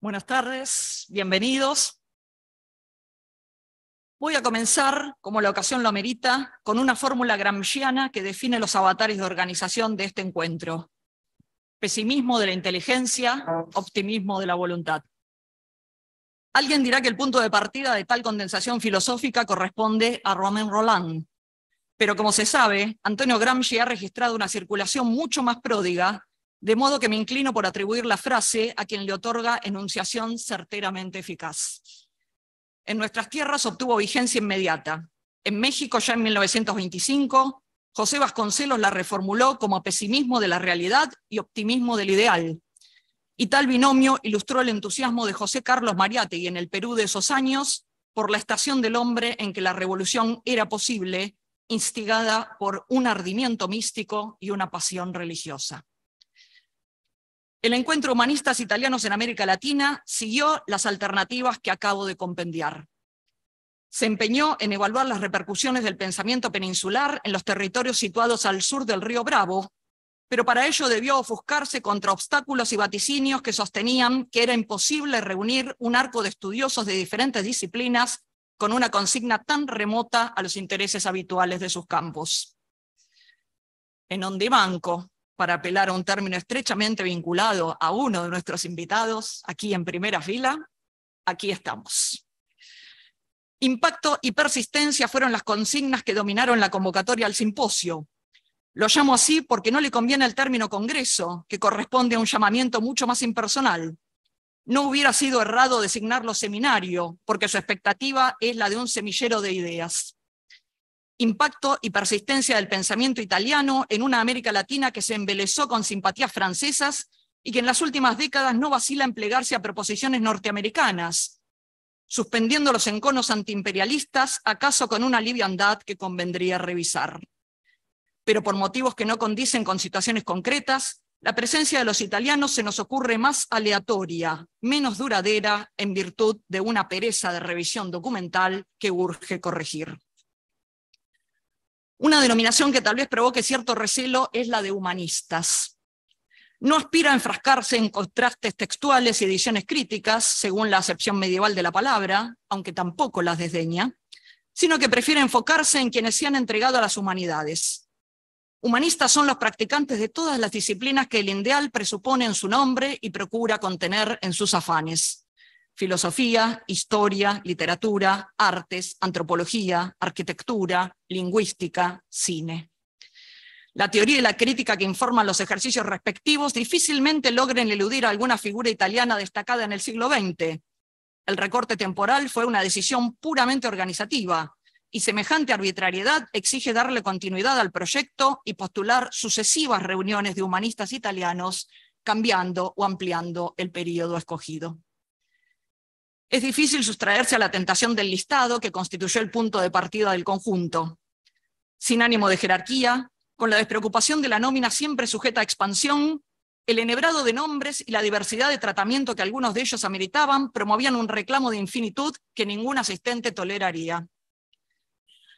Buenas tardes, bienvenidos. Voy a comenzar, como la ocasión lo merita, con una fórmula gramsciana que define los avatares de organización de este encuentro. Pesimismo de la inteligencia, optimismo de la voluntad. Alguien dirá que el punto de partida de tal condensación filosófica corresponde a Romain Roland. Pero como se sabe, Antonio Gramsci ha registrado una circulación mucho más pródiga, de modo que me inclino por atribuir la frase a quien le otorga enunciación certeramente eficaz. En nuestras tierras obtuvo vigencia inmediata. En México ya en 1925, José Vasconcelos la reformuló como pesimismo de la realidad y optimismo del ideal. Y tal binomio ilustró el entusiasmo de José Carlos y en el Perú de esos años por la estación del hombre en que la revolución era posible, instigada por un ardimiento místico y una pasión religiosa. El encuentro Humanistas Italianos en América Latina siguió las alternativas que acabo de compendiar. Se empeñó en evaluar las repercusiones del pensamiento peninsular en los territorios situados al sur del río Bravo, pero para ello debió ofuscarse contra obstáculos y vaticinios que sostenían que era imposible reunir un arco de estudiosos de diferentes disciplinas con una consigna tan remota a los intereses habituales de sus campos. En Ondibanco, para apelar a un término estrechamente vinculado a uno de nuestros invitados aquí en primera fila, aquí estamos. Impacto y persistencia fueron las consignas que dominaron la convocatoria al simposio. Lo llamo así porque no le conviene el término Congreso, que corresponde a un llamamiento mucho más impersonal. No hubiera sido errado designarlo seminario, porque su expectativa es la de un semillero de ideas impacto y persistencia del pensamiento italiano en una América Latina que se embelezó con simpatías francesas y que en las últimas décadas no vacila en plegarse a proposiciones norteamericanas, suspendiendo los enconos antiimperialistas, acaso con una liviandad que convendría revisar. Pero por motivos que no condicen con situaciones concretas, la presencia de los italianos se nos ocurre más aleatoria, menos duradera, en virtud de una pereza de revisión documental que urge corregir. Una denominación que tal vez provoque cierto recelo es la de humanistas. No aspira a enfrascarse en contrastes textuales y ediciones críticas, según la acepción medieval de la palabra, aunque tampoco las desdeña, sino que prefiere enfocarse en quienes se han entregado a las humanidades. Humanistas son los practicantes de todas las disciplinas que el ideal presupone en su nombre y procura contener en sus afanes filosofía, historia, literatura, artes, antropología, arquitectura, lingüística, cine. La teoría y la crítica que informan los ejercicios respectivos difícilmente logren eludir a alguna figura italiana destacada en el siglo XX. El recorte temporal fue una decisión puramente organizativa, y semejante arbitrariedad exige darle continuidad al proyecto y postular sucesivas reuniones de humanistas italianos, cambiando o ampliando el periodo escogido. Es difícil sustraerse a la tentación del listado que constituyó el punto de partida del conjunto. Sin ánimo de jerarquía, con la despreocupación de la nómina siempre sujeta a expansión, el enhebrado de nombres y la diversidad de tratamiento que algunos de ellos ameritaban promovían un reclamo de infinitud que ningún asistente toleraría.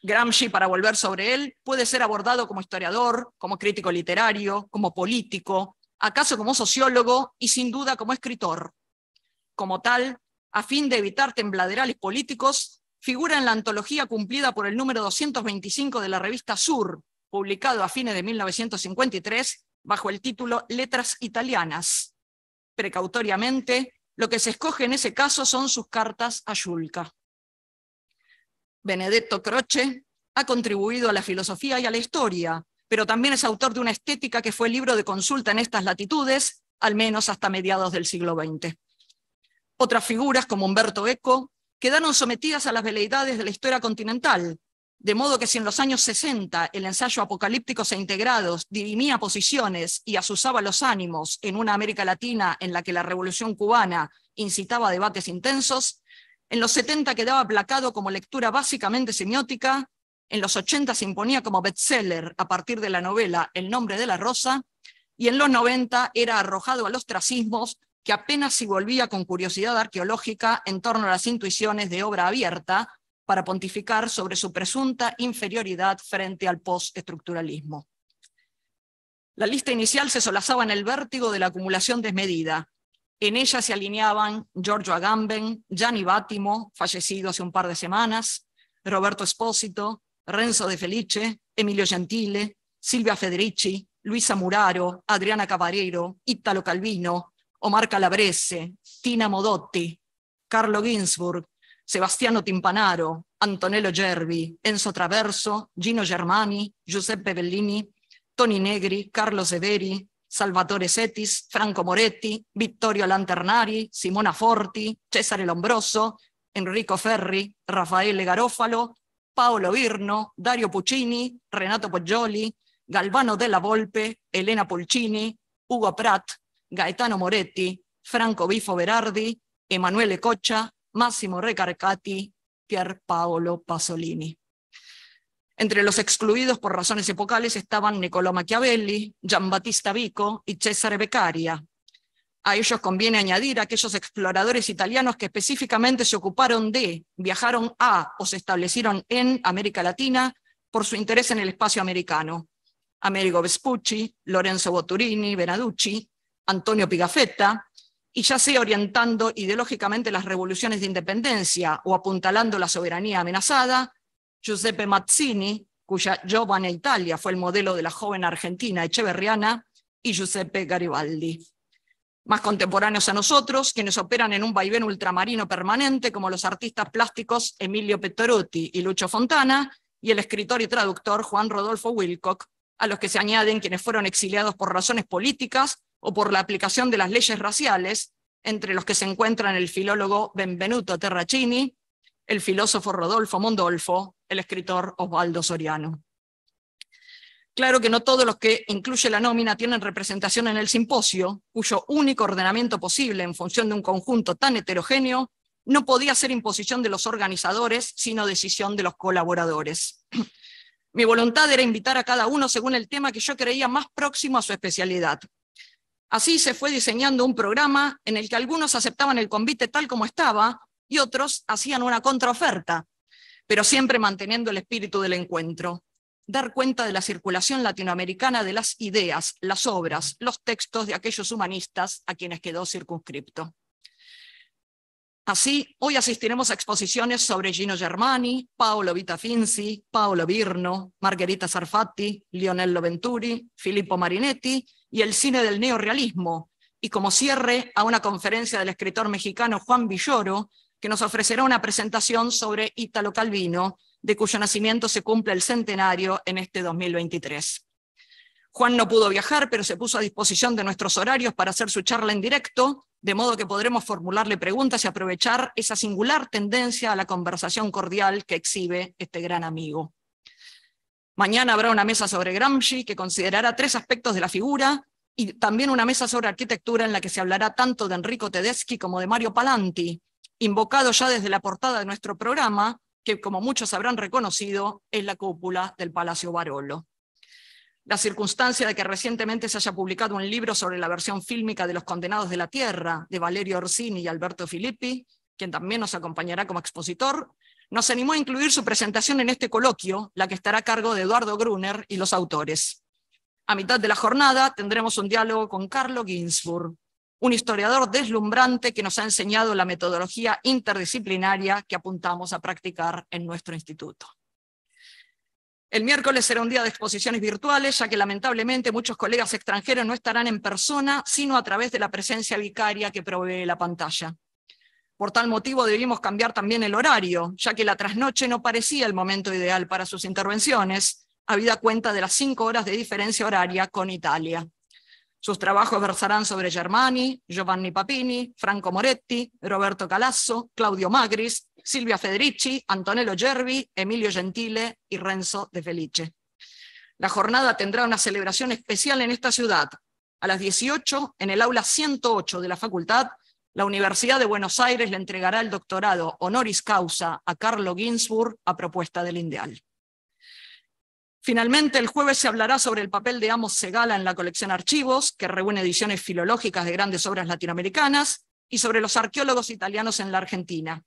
Gramsci, para volver sobre él, puede ser abordado como historiador, como crítico literario, como político, acaso como sociólogo y sin duda como escritor. Como tal, a fin de evitar tembladerales políticos, figura en la antología cumplida por el número 225 de la revista Sur, publicado a fines de 1953 bajo el título Letras Italianas. Precautoriamente, lo que se escoge en ese caso son sus cartas a Yulka. Benedetto Croce ha contribuido a la filosofía y a la historia, pero también es autor de una estética que fue libro de consulta en estas latitudes, al menos hasta mediados del siglo XX. Otras figuras, como Humberto Eco, quedaron sometidas a las veleidades de la historia continental, de modo que si en los años 60 el ensayo Apocalípticos e Integrados dirimía posiciones y asusaba los ánimos en una América Latina en la que la Revolución cubana incitaba debates intensos, en los 70 quedaba aplacado como lectura básicamente semiótica, en los 80 se imponía como bestseller a partir de la novela El nombre de la rosa, y en los 90 era arrojado a los tracismos, que apenas si volvía con curiosidad arqueológica en torno a las intuiciones de obra abierta para pontificar sobre su presunta inferioridad frente al postestructuralismo. La lista inicial se solazaba en el vértigo de la acumulación desmedida. En ella se alineaban Giorgio Agamben, Gianni Bátimo, fallecido hace un par de semanas, Roberto Espósito, Renzo De Felice, Emilio Gentile, Silvia Federici, Luisa Muraro, Adriana Cabarero, Ítalo Calvino, Omar Calabrese, Tina Modotti, Carlo Ginsburg, Sebastiano Timpanaro, Antonello Gervi, Enzo Traverso, Gino Germani, Giuseppe Bellini, Toni Negri, Carlo Severi, Salvatore Setis, Franco Moretti, Vittorio Lanternari, Simona Forti, Cesare Lombroso, Enrico Ferri, Raffaele Garofalo, Paolo Irno, Dario Puccini, Renato Poggioli, Galvano della Volpe, Elena Pulcini, Ugo Prat, Gaetano Moretti, Franco Bifo Berardi, Emanuele Cocha, Massimo Recarcati, Pier Paolo Pasolini. Entre los excluidos por razones epocales estaban Niccolò Machiavelli, Giambattista Vico y Cesare Beccaria. A ellos conviene añadir aquellos exploradores italianos que específicamente se ocuparon de, viajaron a o se establecieron en América Latina por su interés en el espacio americano. Amerigo Vespucci, Lorenzo Botturini, Benaducci, Antonio Pigafetta, y ya sea orientando ideológicamente las revoluciones de independencia o apuntalando la soberanía amenazada, Giuseppe Mazzini, cuya Giovane Italia fue el modelo de la joven argentina echeverriana, y Giuseppe Garibaldi. Más contemporáneos a nosotros, quienes operan en un vaivén ultramarino permanente, como los artistas plásticos Emilio Pettoruti y Lucho Fontana, y el escritor y traductor Juan Rodolfo Wilcock, a los que se añaden quienes fueron exiliados por razones políticas o por la aplicación de las leyes raciales, entre los que se encuentran el filólogo Benvenuto Terracini, el filósofo Rodolfo Mondolfo, el escritor Osvaldo Soriano. Claro que no todos los que incluye la nómina tienen representación en el simposio, cuyo único ordenamiento posible en función de un conjunto tan heterogéneo no podía ser imposición de los organizadores, sino decisión de los colaboradores. Mi voluntad era invitar a cada uno según el tema que yo creía más próximo a su especialidad. Así se fue diseñando un programa en el que algunos aceptaban el convite tal como estaba y otros hacían una contraoferta, pero siempre manteniendo el espíritu del encuentro. Dar cuenta de la circulación latinoamericana de las ideas, las obras, los textos de aquellos humanistas a quienes quedó circunscripto. Así, hoy asistiremos a exposiciones sobre Gino Germani, Paolo Vitafinzi, Paolo Birno, Margherita Sarfatti, Lionello Venturi, Filippo Marinetti y el cine del neorealismo. Y como cierre, a una conferencia del escritor mexicano Juan Villoro, que nos ofrecerá una presentación sobre Italo Calvino, de cuyo nacimiento se cumple el centenario en este 2023. Juan no pudo viajar, pero se puso a disposición de nuestros horarios para hacer su charla en directo de modo que podremos formularle preguntas y aprovechar esa singular tendencia a la conversación cordial que exhibe este gran amigo. Mañana habrá una mesa sobre Gramsci que considerará tres aspectos de la figura y también una mesa sobre arquitectura en la que se hablará tanto de Enrico Tedeschi como de Mario Palanti, invocado ya desde la portada de nuestro programa, que como muchos habrán reconocido es la cúpula del Palacio Barolo la circunstancia de que recientemente se haya publicado un libro sobre la versión fílmica de Los Condenados de la Tierra, de Valerio Orsini y Alberto Filippi, quien también nos acompañará como expositor, nos animó a incluir su presentación en este coloquio, la que estará a cargo de Eduardo Gruner y los autores. A mitad de la jornada tendremos un diálogo con Carlo Ginsburg, un historiador deslumbrante que nos ha enseñado la metodología interdisciplinaria que apuntamos a practicar en nuestro instituto. El miércoles será un día de exposiciones virtuales, ya que lamentablemente muchos colegas extranjeros no estarán en persona, sino a través de la presencia vicaria que provee la pantalla. Por tal motivo debimos cambiar también el horario, ya que la trasnoche no parecía el momento ideal para sus intervenciones, habida cuenta de las cinco horas de diferencia horaria con Italia. Sus trabajos versarán sobre Germani, Giovanni Papini, Franco Moretti, Roberto Calasso, Claudio Magris, Silvia Federici, Antonello Gervi, Emilio Gentile y Renzo De Felice. La jornada tendrá una celebración especial en esta ciudad. A las 18, en el aula 108 de la facultad, la Universidad de Buenos Aires le entregará el doctorado honoris causa a Carlo Ginsburg a propuesta del INDEAL. Finalmente, el jueves se hablará sobre el papel de Amos Segala en la colección Archivos, que reúne ediciones filológicas de grandes obras latinoamericanas, y sobre los arqueólogos italianos en la Argentina,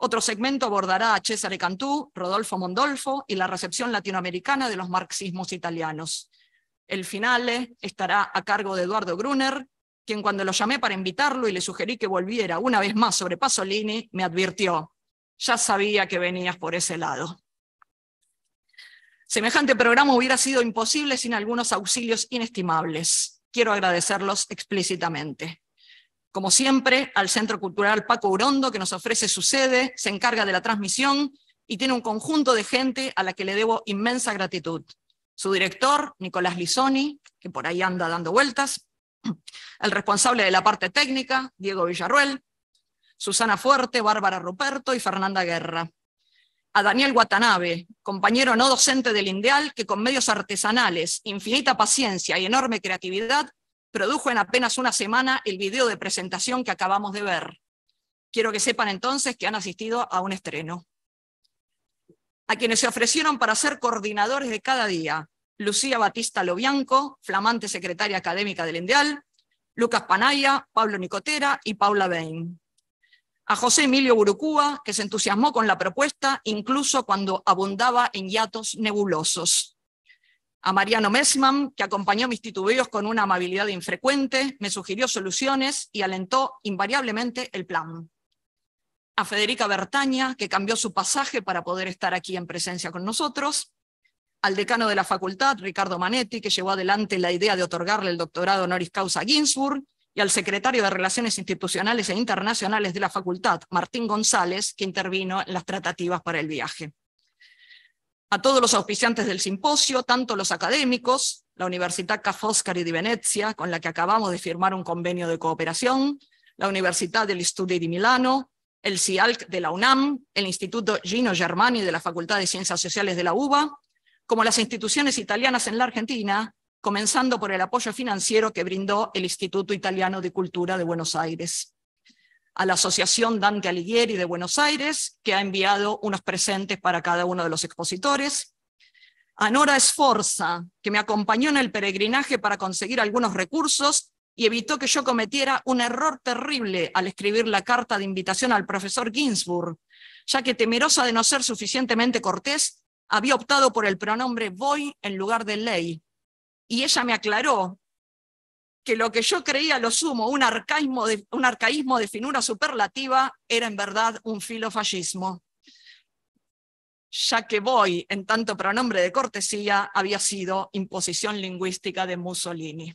otro segmento abordará a César Cantú, Rodolfo Mondolfo y la recepción latinoamericana de los marxismos italianos. El finale estará a cargo de Eduardo Gruner, quien cuando lo llamé para invitarlo y le sugerí que volviera una vez más sobre Pasolini, me advirtió, ya sabía que venías por ese lado. Semejante programa hubiera sido imposible sin algunos auxilios inestimables. Quiero agradecerlos explícitamente como siempre, al Centro Cultural Paco Urondo, que nos ofrece su sede, se encarga de la transmisión y tiene un conjunto de gente a la que le debo inmensa gratitud. Su director, Nicolás Lisoni, que por ahí anda dando vueltas, el responsable de la parte técnica, Diego Villarruel, Susana Fuerte, Bárbara Ruperto y Fernanda Guerra. A Daniel Watanabe, compañero no docente del INDEAL, que con medios artesanales, infinita paciencia y enorme creatividad produjo en apenas una semana el video de presentación que acabamos de ver. Quiero que sepan entonces que han asistido a un estreno. A quienes se ofrecieron para ser coordinadores de cada día, Lucía Batista Lobianco, flamante secretaria académica del INDEAL, Lucas Panaya, Pablo Nicotera y Paula Bain. A José Emilio Burucúa, que se entusiasmó con la propuesta incluso cuando abundaba en hiatos nebulosos a Mariano Messman, que acompañó mis titubeos con una amabilidad infrecuente, me sugirió soluciones y alentó invariablemente el plan. A Federica Bertaña, que cambió su pasaje para poder estar aquí en presencia con nosotros. Al decano de la facultad, Ricardo Manetti, que llevó adelante la idea de otorgarle el doctorado honoris causa a Ginsburg. Y al secretario de Relaciones Institucionales e Internacionales de la facultad, Martín González, que intervino en las tratativas para el viaje a todos los auspiciantes del simposio, tanto los académicos, la Universidad Ca' Foscari di Venezia, con la que acabamos de firmar un convenio de cooperación, la Universidad del Studi di Milano, el CIALC de la UNAM, el Instituto Gino Germani de la Facultad de Ciencias Sociales de la UBA, como las instituciones italianas en la Argentina, comenzando por el apoyo financiero que brindó el Instituto Italiano de Cultura de Buenos Aires a la Asociación Dante Alighieri de Buenos Aires, que ha enviado unos presentes para cada uno de los expositores. A Nora Esforza, que me acompañó en el peregrinaje para conseguir algunos recursos y evitó que yo cometiera un error terrible al escribir la carta de invitación al profesor Ginsburg, ya que temerosa de no ser suficientemente cortés, había optado por el pronombre voy en lugar de ley. Y ella me aclaró que lo que yo creía lo sumo un arcaísmo, de, un arcaísmo de finura superlativa era en verdad un filofallismo, ya que voy, en tanto pronombre de cortesía, había sido imposición lingüística de Mussolini.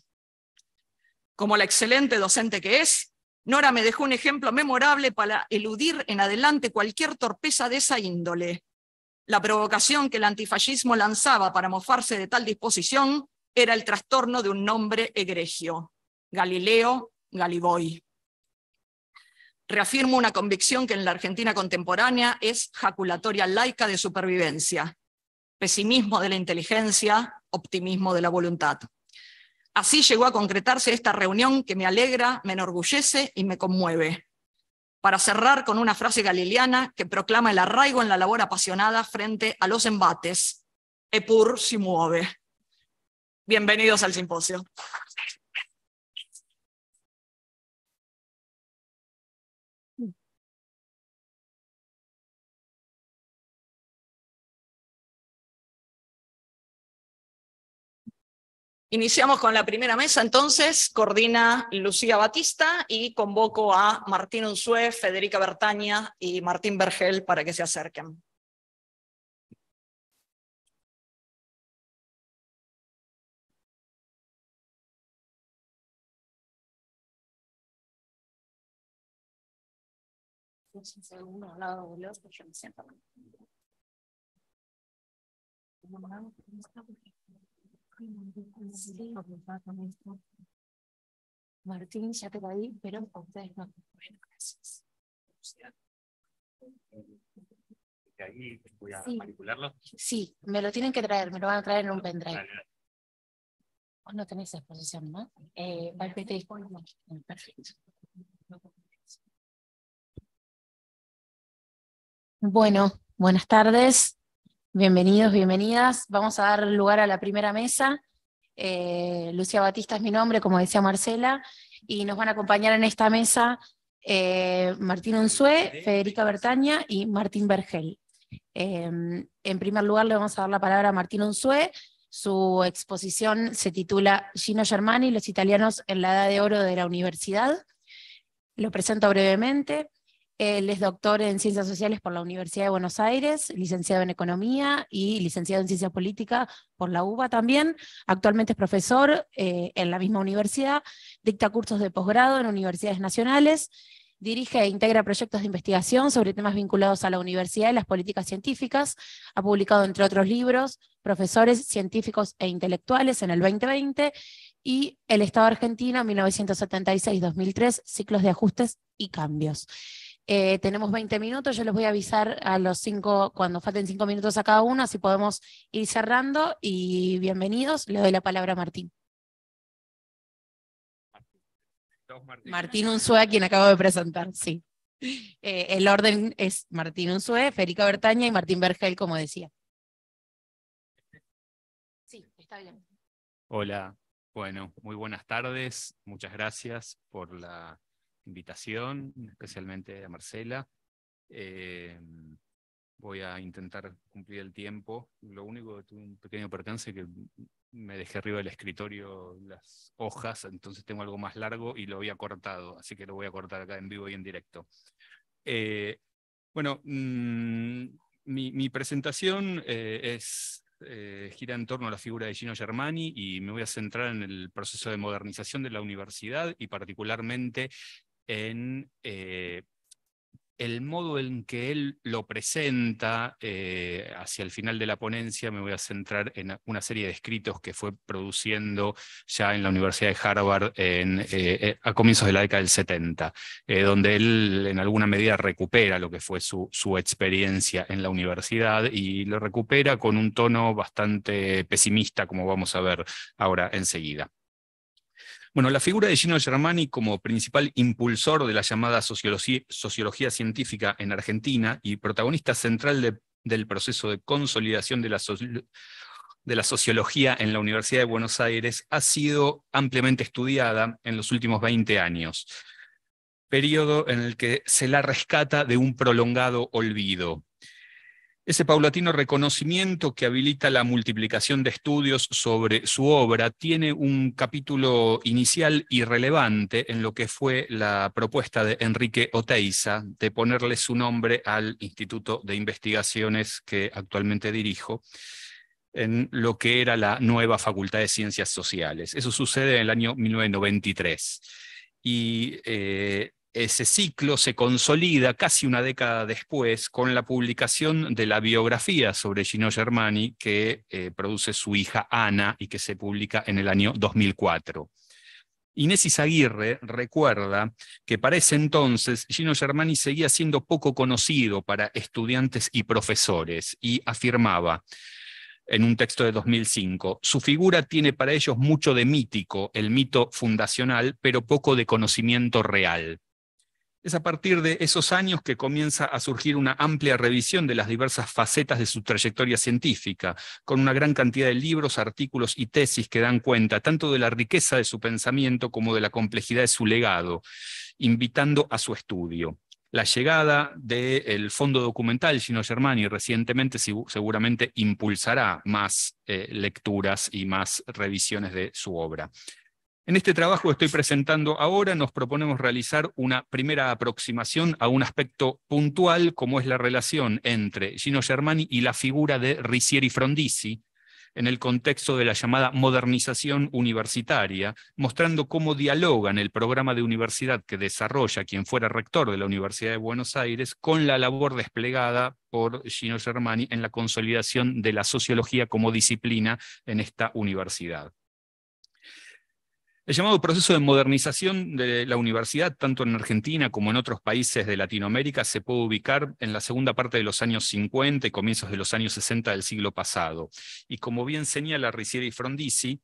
Como la excelente docente que es, Nora me dejó un ejemplo memorable para eludir en adelante cualquier torpeza de esa índole. La provocación que el antifascismo lanzaba para mofarse de tal disposición era el trastorno de un nombre egregio, Galileo Galiboy. Reafirmo una convicción que en la Argentina contemporánea es jaculatoria laica de supervivencia, pesimismo de la inteligencia, optimismo de la voluntad. Así llegó a concretarse esta reunión que me alegra, me enorgullece y me conmueve. Para cerrar con una frase galileana que proclama el arraigo en la labor apasionada frente a los embates, Epur si mueve». Bienvenidos al simposio. Iniciamos con la primera mesa, entonces, coordina Lucía Batista y convoco a Martín Unzué, Federica Bertaña y Martín Vergel para que se acerquen. sin ser uno al lado de Dios, pues yo me siento mal. Martín ya te la di, pero ustedes no. Bueno, gracias. De ahí voy a sí. manipularlo. Sí, me lo tienen que traer, me lo van a traer en un pendrive. Vale, vale. Vos no tenés exposición, ¿no? Eh, perfecto. Bueno, buenas tardes, bienvenidos, bienvenidas. Vamos a dar lugar a la primera mesa. Lucia eh, Lucía Batista es mi nombre, como decía Marcela, y nos van a acompañar en esta mesa eh, Martín Unzué, Federica Bertaña y Martín Vergel. Eh, en primer lugar le vamos a dar la palabra a Martín Unzué. Su exposición se titula Gino Germani, los italianos en la edad de oro de la universidad. Lo presento brevemente. Él es doctor en Ciencias Sociales por la Universidad de Buenos Aires, licenciado en Economía y licenciado en Ciencia Política por la UBA también. Actualmente es profesor eh, en la misma universidad, dicta cursos de posgrado en universidades nacionales, dirige e integra proyectos de investigación sobre temas vinculados a la universidad y las políticas científicas. Ha publicado, entre otros libros, Profesores, Científicos e Intelectuales en el 2020 y El Estado Argentino 1976-2003, Ciclos de Ajustes y Cambios. Eh, tenemos 20 minutos, yo los voy a avisar a los cinco, cuando falten cinco minutos a cada uno, si podemos ir cerrando y bienvenidos. Le doy la palabra a Martín. Martín, Unzué, quien acabo de presentar, sí. Eh, el orden es Martín Unzue, Federica Bertaña y Martín Vergel, como decía. Sí, está bien. Hola, bueno, muy buenas tardes. Muchas gracias por la invitación, especialmente a Marcela. Eh, voy a intentar cumplir el tiempo. Lo único que tuve un pequeño percance que me dejé arriba del escritorio las hojas, entonces tengo algo más largo y lo había cortado, así que lo voy a cortar acá en vivo y en directo. Eh, bueno, mm, mi, presentación eh, es, gira en torno a la figura de Gino Germani y me voy a centrar en el proceso de modernización de la universidad y particularmente en eh, el modo en que él lo presenta. Eh, hacia el final de la ponencia me voy a centrar en una serie de escritos que fue produciendo ya en la Universidad de Harvard eh, a comienzos de la década del 70, donde él en alguna medida recupera lo que fue su experiencia en la universidad y lo recupera con un tono bastante pesimista, como vamos a ver ahora enseguida. Bueno, la figura de Gino Germani como principal impulsor de la llamada sociología, científica en Argentina y protagonista central del proceso de consolidación de la, de la sociología en la Universidad de Buenos Aires, ha sido ampliamente estudiada en los últimos 20 años, periodo en el que se la rescata de un prolongado olvido. Ese paulatino reconocimiento que habilita la multiplicación de estudios sobre su obra tiene un capítulo inicial y relevante en lo que fue la propuesta de Enrique Oteiza de ponerle su nombre al Instituto de Investigaciones que actualmente dirijo en lo que era la nueva Facultad de Ciencias Sociales. Eso sucede en el año 1993. Y ese ciclo se consolida casi una década después con la publicación de la biografía sobre Gino Germani que eh, produce su hija Ana y que se publica en el año 2004. Inés Izaguirre recuerda que para ese entonces Gino Germani seguía siendo poco conocido para estudiantes y profesores y afirmaba, en un texto de 2005. Su figura tiene para ellos mucho de mítico, el mito fundacional, pero poco de conocimiento real. Es a partir de esos años que comienza a surgir una amplia revisión de las diversas facetas de su trayectoria científica, con una gran cantidad de libros, artículos y tesis que dan cuenta tanto de la riqueza de su pensamiento como de la complejidad de su legado, invitando a su estudio la llegada del fondo documental Gino Germani recientemente seguramente impulsará más eh, lecturas y más revisiones de su obra. En este trabajo que estoy presentando ahora nos proponemos realizar una primera aproximación a un aspecto puntual como es la relación entre Gino Germani y la figura de Ricieri Frondizi en el contexto de la llamada modernización universitaria, mostrando cómo dialogan el programa de universidad que desarrolla quien fuera rector de la Universidad de Buenos Aires con la labor desplegada por Gino Germani en la consolidación de la sociología como disciplina en esta universidad. El llamado proceso de modernización de la universidad, tanto en Argentina como en otros países de Latinoamérica, se puede ubicar en la segunda parte de los años 50 y comienzos de los años 60 del siglo pasado. Y como bien señala Ricieri Frondizi,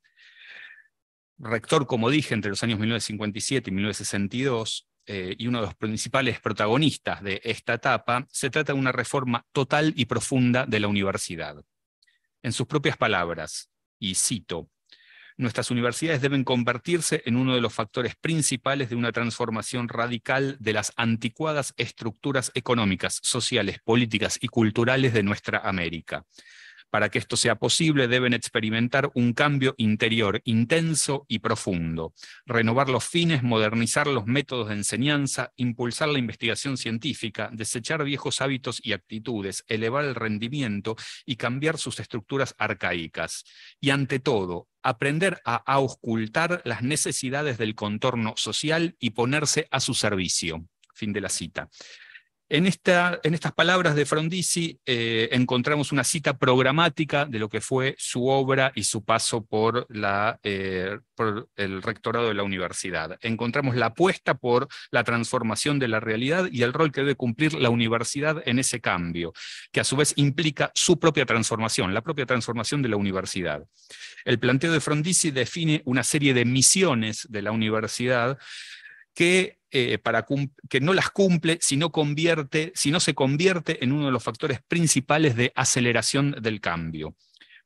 rector, como dije, entre los años 1957 y 1962, eh, y uno de los principales protagonistas de esta etapa, se trata de una reforma total y profunda de la universidad. En sus propias palabras, y cito, nuestras universidades deben convertirse en uno de los factores principales de una transformación radical de las anticuadas estructuras económicas, sociales, políticas y culturales de nuestra América. Para que esto sea posible deben experimentar un cambio interior intenso y profundo, renovar los fines, modernizar los métodos de enseñanza, impulsar la investigación científica, desechar viejos hábitos y actitudes, elevar el rendimiento y cambiar sus estructuras arcaicas. Y ante todo, aprender a auscultar las necesidades del contorno social y ponerse a su servicio. Fin de la cita. En, estas palabras de Frondizi eh, encontramos una cita programática de lo que fue su obra y su paso eh, por, el rectorado de la universidad. Encontramos la apuesta por la transformación de la realidad y el rol que debe cumplir la universidad en ese cambio, que a su vez implica su propia transformación, la propia transformación de la universidad. El planteo de Frondizi define una serie de misiones de la universidad que eh, para que no las cumple convierte, si no se convierte en uno de los factores principales de aceleración del cambio.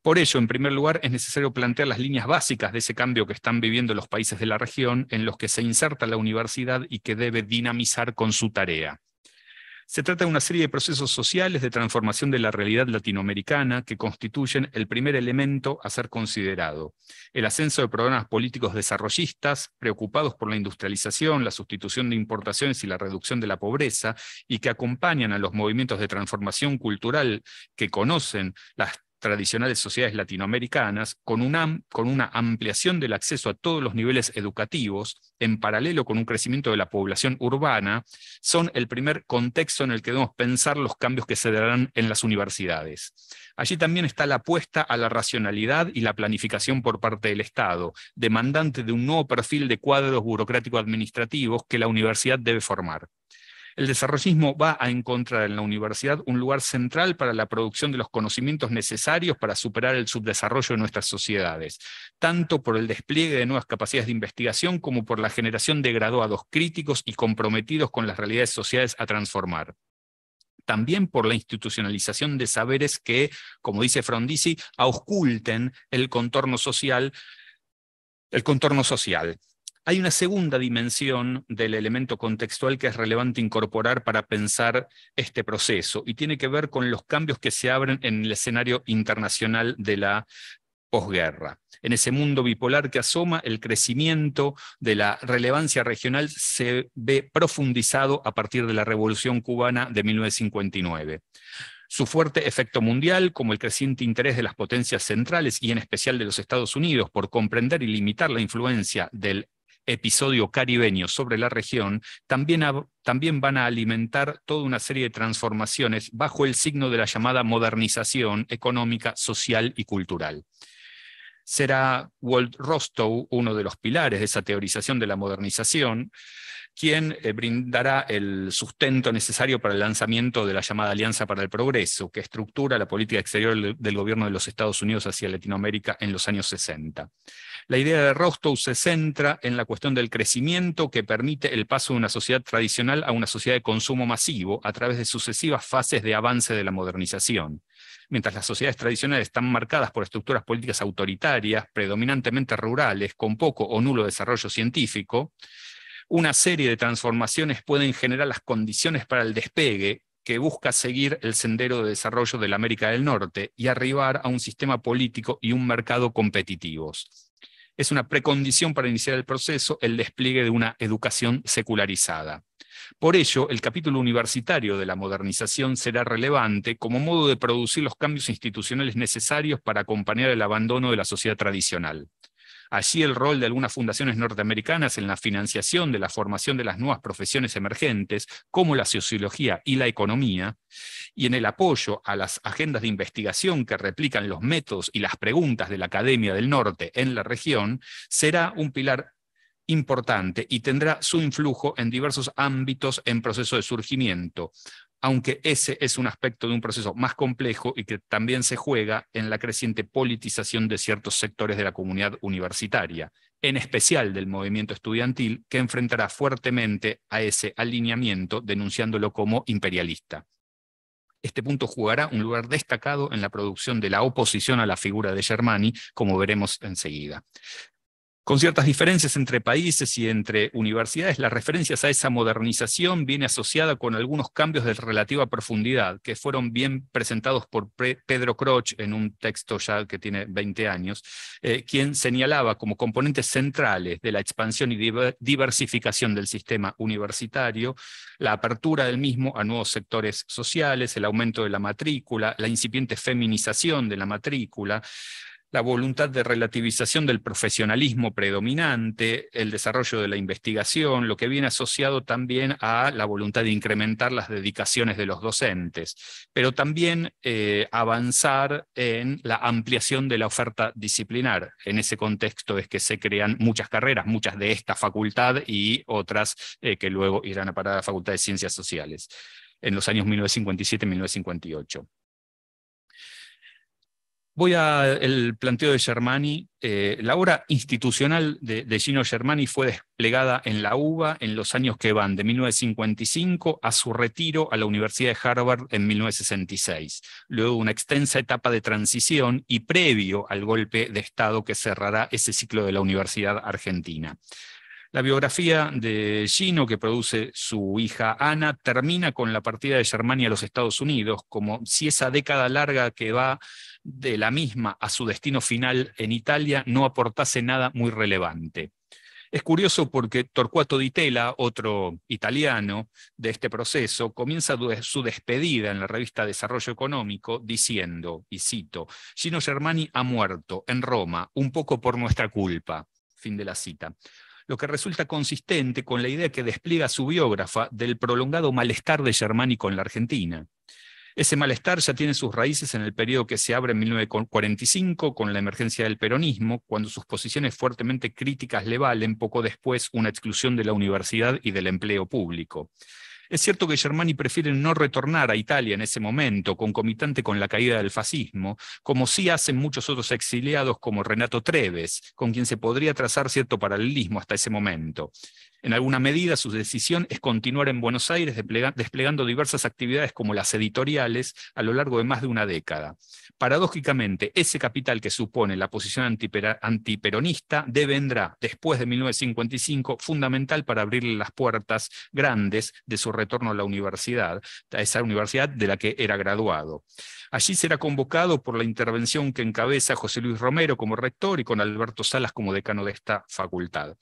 Por ello, en primer lugar, es necesario plantear las líneas básicas de ese cambio que están viviendo los países de la región en los que se inserta la universidad y que debe dinamizar con su tarea. Se trata de una serie de procesos sociales de transformación de la realidad latinoamericana que constituyen el primer elemento a ser considerado. El ascenso de programas políticos desarrollistas preocupados por la industrialización, la sustitución de importaciones y la reducción de la pobreza, y que acompañan a los movimientos de transformación cultural que conocen las tradicionales sociedades latinoamericanas, con una, ampliación del acceso a todos los niveles educativos, en paralelo con un crecimiento de la población urbana, son el primer contexto en el que debemos pensar los cambios que se darán en las universidades. Allí también está la apuesta a la racionalidad y la planificación por parte del Estado, demandante de un nuevo perfil de cuadros burocráticos administrativos que la universidad debe formar. El desarrollismo va a encontrar en la universidad un lugar central para la producción de los conocimientos necesarios para superar el subdesarrollo de nuestras sociedades, tanto por el despliegue de nuevas capacidades de investigación como por la generación de graduados críticos y comprometidos con las realidades sociales a transformar también por la institucionalización de saberes que, como dice Frondizi, ausculten el contorno social, el contorno social hay una segunda dimensión del elemento contextual que es relevante incorporar para pensar este proceso y tiene que ver con los cambios que se abren en el escenario internacional de la posguerra. En ese mundo bipolar que asoma, el crecimiento de la relevancia regional se ve profundizado a partir de la Revolución cubana de 1959. Su fuerte efecto mundial, como el creciente interés de las potencias centrales y en especial de los Estados Unidos por comprender y limitar la influencia del episodio caribeño sobre la región también, también van a alimentar toda una serie de transformaciones bajo el signo de la llamada modernización económica, social y cultural será Walt Rostow, uno de los pilares de esa teorización de la modernización, quien eh, brindará el sustento necesario para el lanzamiento de la llamada Alianza para el Progreso, que estructura la política exterior del gobierno de los Estados Unidos hacia Latinoamérica en los años 60. La idea de Rostow se centra en la cuestión del crecimiento que permite el paso de una sociedad tradicional a una sociedad de consumo masivo a través de sucesivas fases de avance de la modernización. Mientras las sociedades tradicionales están marcadas por estructuras políticas autoritarias, predominantemente rurales, con poco o nulo desarrollo científico, una serie de transformaciones pueden generar las condiciones para el despegue que busca seguir el sendero de desarrollo de la América del Norte y arribar a un sistema político y un mercado competitivos es una precondición para iniciar el proceso el despliegue de una educación secularizada. Por ello, el capítulo universitario de la modernización será relevante como modo de producir los cambios institucionales necesarios para acompañar el abandono de la sociedad tradicional. Allí el rol de algunas fundaciones norteamericanas en la financiación de la formación de las nuevas profesiones emergentes, como la sociología y la economía, y en el apoyo a las agendas de investigación que replican los métodos y las preguntas de la Academia del Norte en la región, será un pilar importante y tendrá su influjo en diversos ámbitos en proceso de surgimiento, aunque ese es un aspecto de un proceso más complejo y que también se juega en la creciente politización de ciertos sectores de la comunidad universitaria, en especial del movimiento estudiantil, que enfrentará fuertemente a ese alineamiento denunciándolo como imperialista. Este punto jugará un lugar destacado en la producción de la oposición a la figura de Germani, como veremos enseguida. Con ciertas diferencias entre países y entre universidades, las referencias a esa modernización viene asociada con algunos cambios de relativa profundidad, que fueron bien presentados por Pedro Croch en un texto ya que tiene 20 años, eh, quien señalaba como componentes centrales de la expansión y diversificación del sistema universitario, la apertura del mismo a nuevos sectores sociales, el aumento de la matrícula, la incipiente feminización de la matrícula, la voluntad de relativización del profesionalismo predominante, el desarrollo de la investigación, lo que viene asociado también a la voluntad de incrementar las dedicaciones de los docentes, pero también eh, avanzar en la ampliación de la oferta disciplinar. En ese contexto es que se crean muchas carreras, muchas de esta facultad y otras eh, que luego irán a parar a la Facultad de Ciencias Sociales en los años 1957-1958. Voy al planteo de Germani. Eh, la obra institucional de, de, Gino Germani fue desplegada en la UBA en los años que van de 1955 a su retiro a la Universidad de Harvard en 1966, luego de una extensa etapa de transición y previo al golpe de Estado que cerrará ese ciclo de la Universidad Argentina. La biografía de Gino, que produce su hija Ana, termina con la partida de Germania a los Estados Unidos, como si esa década larga que va de la misma a su destino final en Italia no aportase nada muy relevante. Es curioso porque Torcuato di Tella, otro italiano de este proceso, comienza su despedida en la revista Desarrollo Económico diciendo, y cito, Gino Germani ha muerto en Roma, un poco por nuestra culpa. Fin de la cita lo que resulta consistente con la idea que despliega su biógrafa del prolongado malestar de Germánico en la Argentina. Ese malestar ya tiene sus raíces en el periodo que se abre en 1945 con la emergencia del peronismo, cuando sus posiciones fuertemente críticas le valen poco después una exclusión de la universidad y del empleo público. Es cierto que Germani prefiere no retornar a Italia en ese momento, concomitante con la caída del fascismo, como sí hacen muchos otros exiliados como Renato Treves, con quien se podría trazar cierto paralelismo hasta ese momento. En alguna medida, su decisión es continuar en Buenos Aires desplegando diversas actividades como las editoriales a lo largo de más de una década. Paradójicamente, ese capital que supone la posición antiperonista devendrá, después de 1955, fundamental para abrirle las puertas grandes de su retorno a la universidad, a esa universidad de la que era graduado. Allí será convocado por la intervención que encabeza José Luis Romero como rector y con Alberto Salas como decano de esta facultad.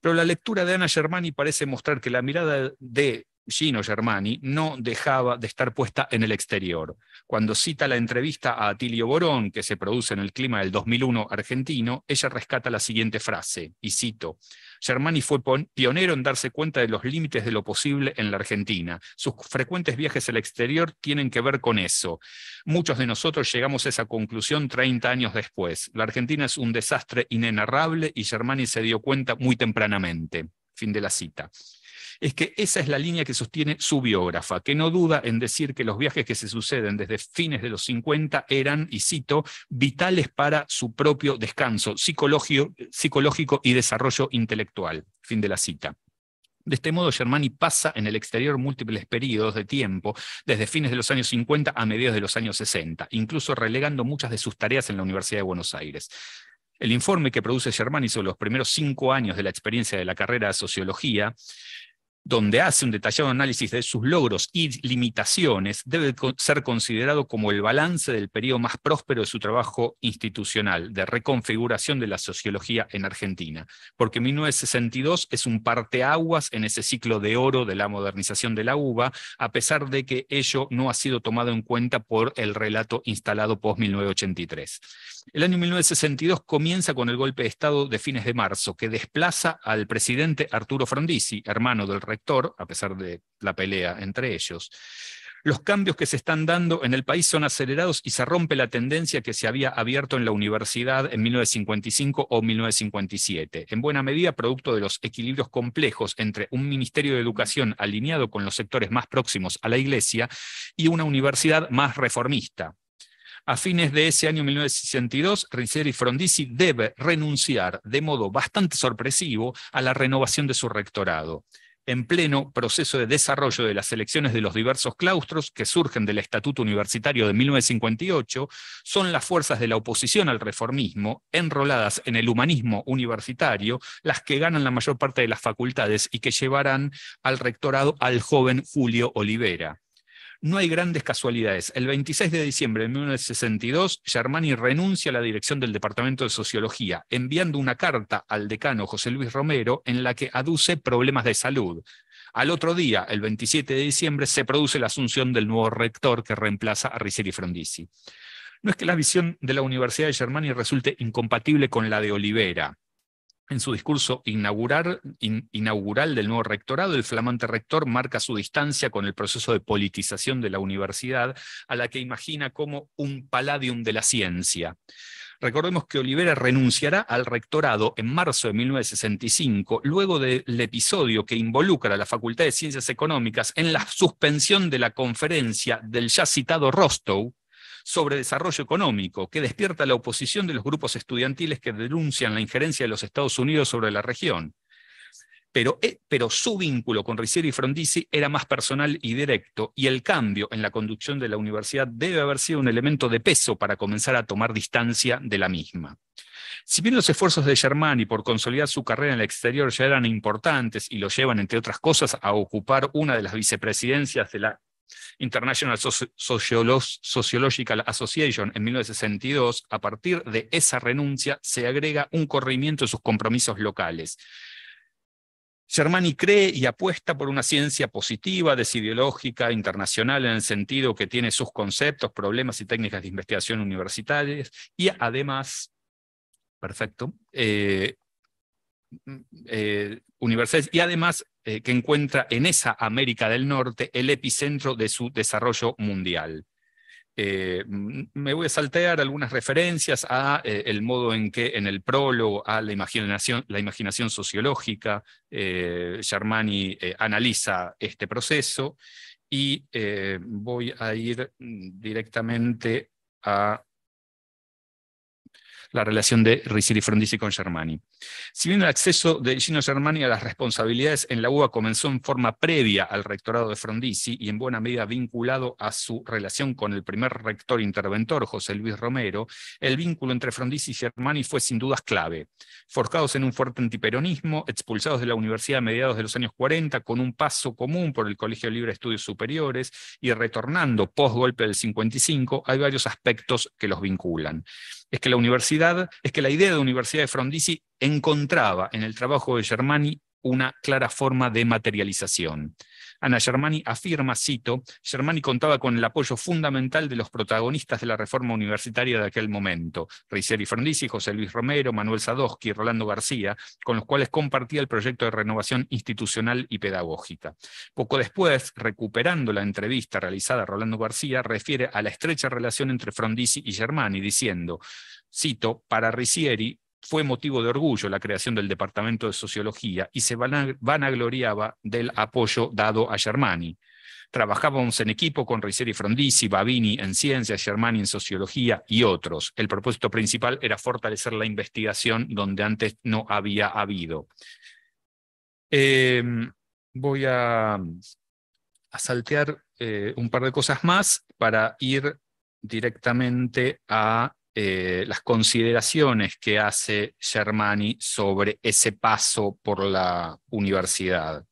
Pero la lectura de Ana Germani parece mostrar que la mirada de Gino Germani no dejaba de estar puesta en el exterior. Cuando cita la entrevista a Atilio Borón, que se produce en el clima del 2001 argentino, ella rescata la siguiente frase, y cito, Germani fue pionero en darse cuenta de los límites de lo posible en la Argentina. Sus frecuentes viajes al exterior tienen que ver con eso. Muchos de nosotros llegamos a esa conclusión 30 años después. La Argentina es un desastre inenarrable y Germani se dio cuenta muy tempranamente. Fin de la cita es que esa es la línea que sostiene su biógrafa, que no duda en decir que los viajes que se suceden desde fines de los 50 eran, y cito, vitales para su propio descanso psicológico y desarrollo intelectual. Fin de la cita. De este modo, Germani pasa en el exterior múltiples periodos de tiempo, desde fines de los años 50 a mediados de los años 60, incluso relegando muchas de sus tareas en la Universidad de Buenos Aires. El informe que produce Germani sobre los primeros cinco años de la experiencia de la carrera de sociología donde hace un detallado análisis de sus logros y limitaciones, debe ser considerado como el balance del periodo más próspero de su trabajo institucional, de reconfiguración de la sociología en Argentina, porque 1962 es un parteaguas en ese ciclo de oro de la modernización de la UBA, a pesar de que ello no ha sido tomado en cuenta por el relato instalado post-1983. El año 1962 comienza con el golpe de Estado de fines de marzo, que desplaza al presidente Arturo Frondizi, hermano del rector, a pesar de la pelea entre ellos. Los cambios que se están dando en el país son acelerados y se rompe la tendencia que se había abierto en la universidad en 1955 o 1957, en buena medida producto de los equilibrios complejos entre un Ministerio de Educación alineado con los sectores más próximos a la Iglesia y una universidad más reformista, a fines de ese año 1962, Rizzeri Frondizi debe renunciar de modo bastante sorpresivo a la renovación de su rectorado en pleno proceso de desarrollo de las elecciones de los diversos claustros que surgen del Estatuto Universitario de 1958, son las fuerzas de la oposición al reformismo, enroladas en el humanismo universitario, las que ganan la mayor parte de las facultades y que llevarán al rectorado al joven Julio Olivera. No hay grandes casualidades. El 26 de diciembre de 1962, Germani renuncia a la dirección del Departamento de Sociología, enviando una carta al decano José Luis Romero en la que aduce problemas de salud. Al otro día, el 27 de diciembre, se produce la asunción del nuevo rector que reemplaza a Riceri Frondizi. No es que la visión de la Universidad de Germani resulte incompatible con la de Olivera, en su discurso inaugural, del nuevo rectorado, el flamante rector marca su distancia con el proceso de politización de la universidad, a la que imagina como un palladium de la ciencia. Recordemos que Olivera renunciará al rectorado en marzo de 1965, luego del episodio que involucra a la Facultad de Ciencias Económicas en la suspensión de la conferencia del ya citado Rostow, sobre desarrollo económico, que despierta la oposición de los grupos estudiantiles que denuncian la injerencia de los Estados Unidos sobre la región. Pero, eh, pero, su vínculo con Ricieri y Frondizi era más personal y directo, y el cambio en la conducción de la universidad debe haber sido un elemento de peso para comenzar a tomar distancia de la misma. Si bien los esfuerzos de Germani por consolidar su carrera en el exterior ya eran importantes y lo llevan, entre otras cosas, a ocupar una de las vicepresidencias de la International Sociological Association en 1962, a partir de esa renuncia se agrega un corrimiento de sus compromisos locales. Germani cree y apuesta por una ciencia positiva, desideológica, internacional, en el sentido que tiene sus conceptos, problemas y técnicas de investigación universitarias, y además, perfecto, eh, mm, eh, y además eh, que encuentra en esa América del Norte el epicentro de su desarrollo mundial. Eh, me voy a saltear algunas referencias a eh, el modo en que en el prólogo a la imaginación, la imaginación sociológica, Germani analiza este proceso y voy a ir mm, directamente a la relación de y Frondizi con Germani. Si bien el acceso de Gino Germani a las responsabilidades en la UBA comenzó en forma previa al rectorado de Frondizi y en buena medida vinculado a su relación con el primer rector interventor, José Luis Romero, el vínculo entre Frondizi y Germani fue sin dudas clave. Forjados en un fuerte antiperonismo, expulsados de la universidad a mediados de los años 40 con un paso común por el Colegio Libre de Estudios Superiores y retornando post golpe del 55, hay varios aspectos que los vinculan es que la universidad, es que la idea de universidad de Frondizi encontraba en el trabajo de Germani una clara forma de materialización. Ana Germani afirma, cito, Germani contaba con el apoyo fundamental de los protagonistas de la reforma universitaria de aquel momento, ricieri Frondizi, José Luis Romero, Manuel y Rolando García, con los cuales compartía el proyecto de renovación institucional y pedagógica. Poco después, recuperando la entrevista realizada a Rolando García, refiere a la estrecha relación entre Frondizi y Germani, diciendo, cito, para Ricieri, fue motivo de orgullo la creación del Departamento de Sociología y se vanagloriaba del apoyo dado a Germani. Trabajábamos en equipo con Riceri Frondizi, Babini en ciencias, Germani en sociología y otros. El propósito principal era fortalecer la investigación donde antes no había habido. Em, voy a, a saltear eh, un par de cosas más para ir directamente a eh, las consideraciones que hace Germani sobre ese paso por la universidad.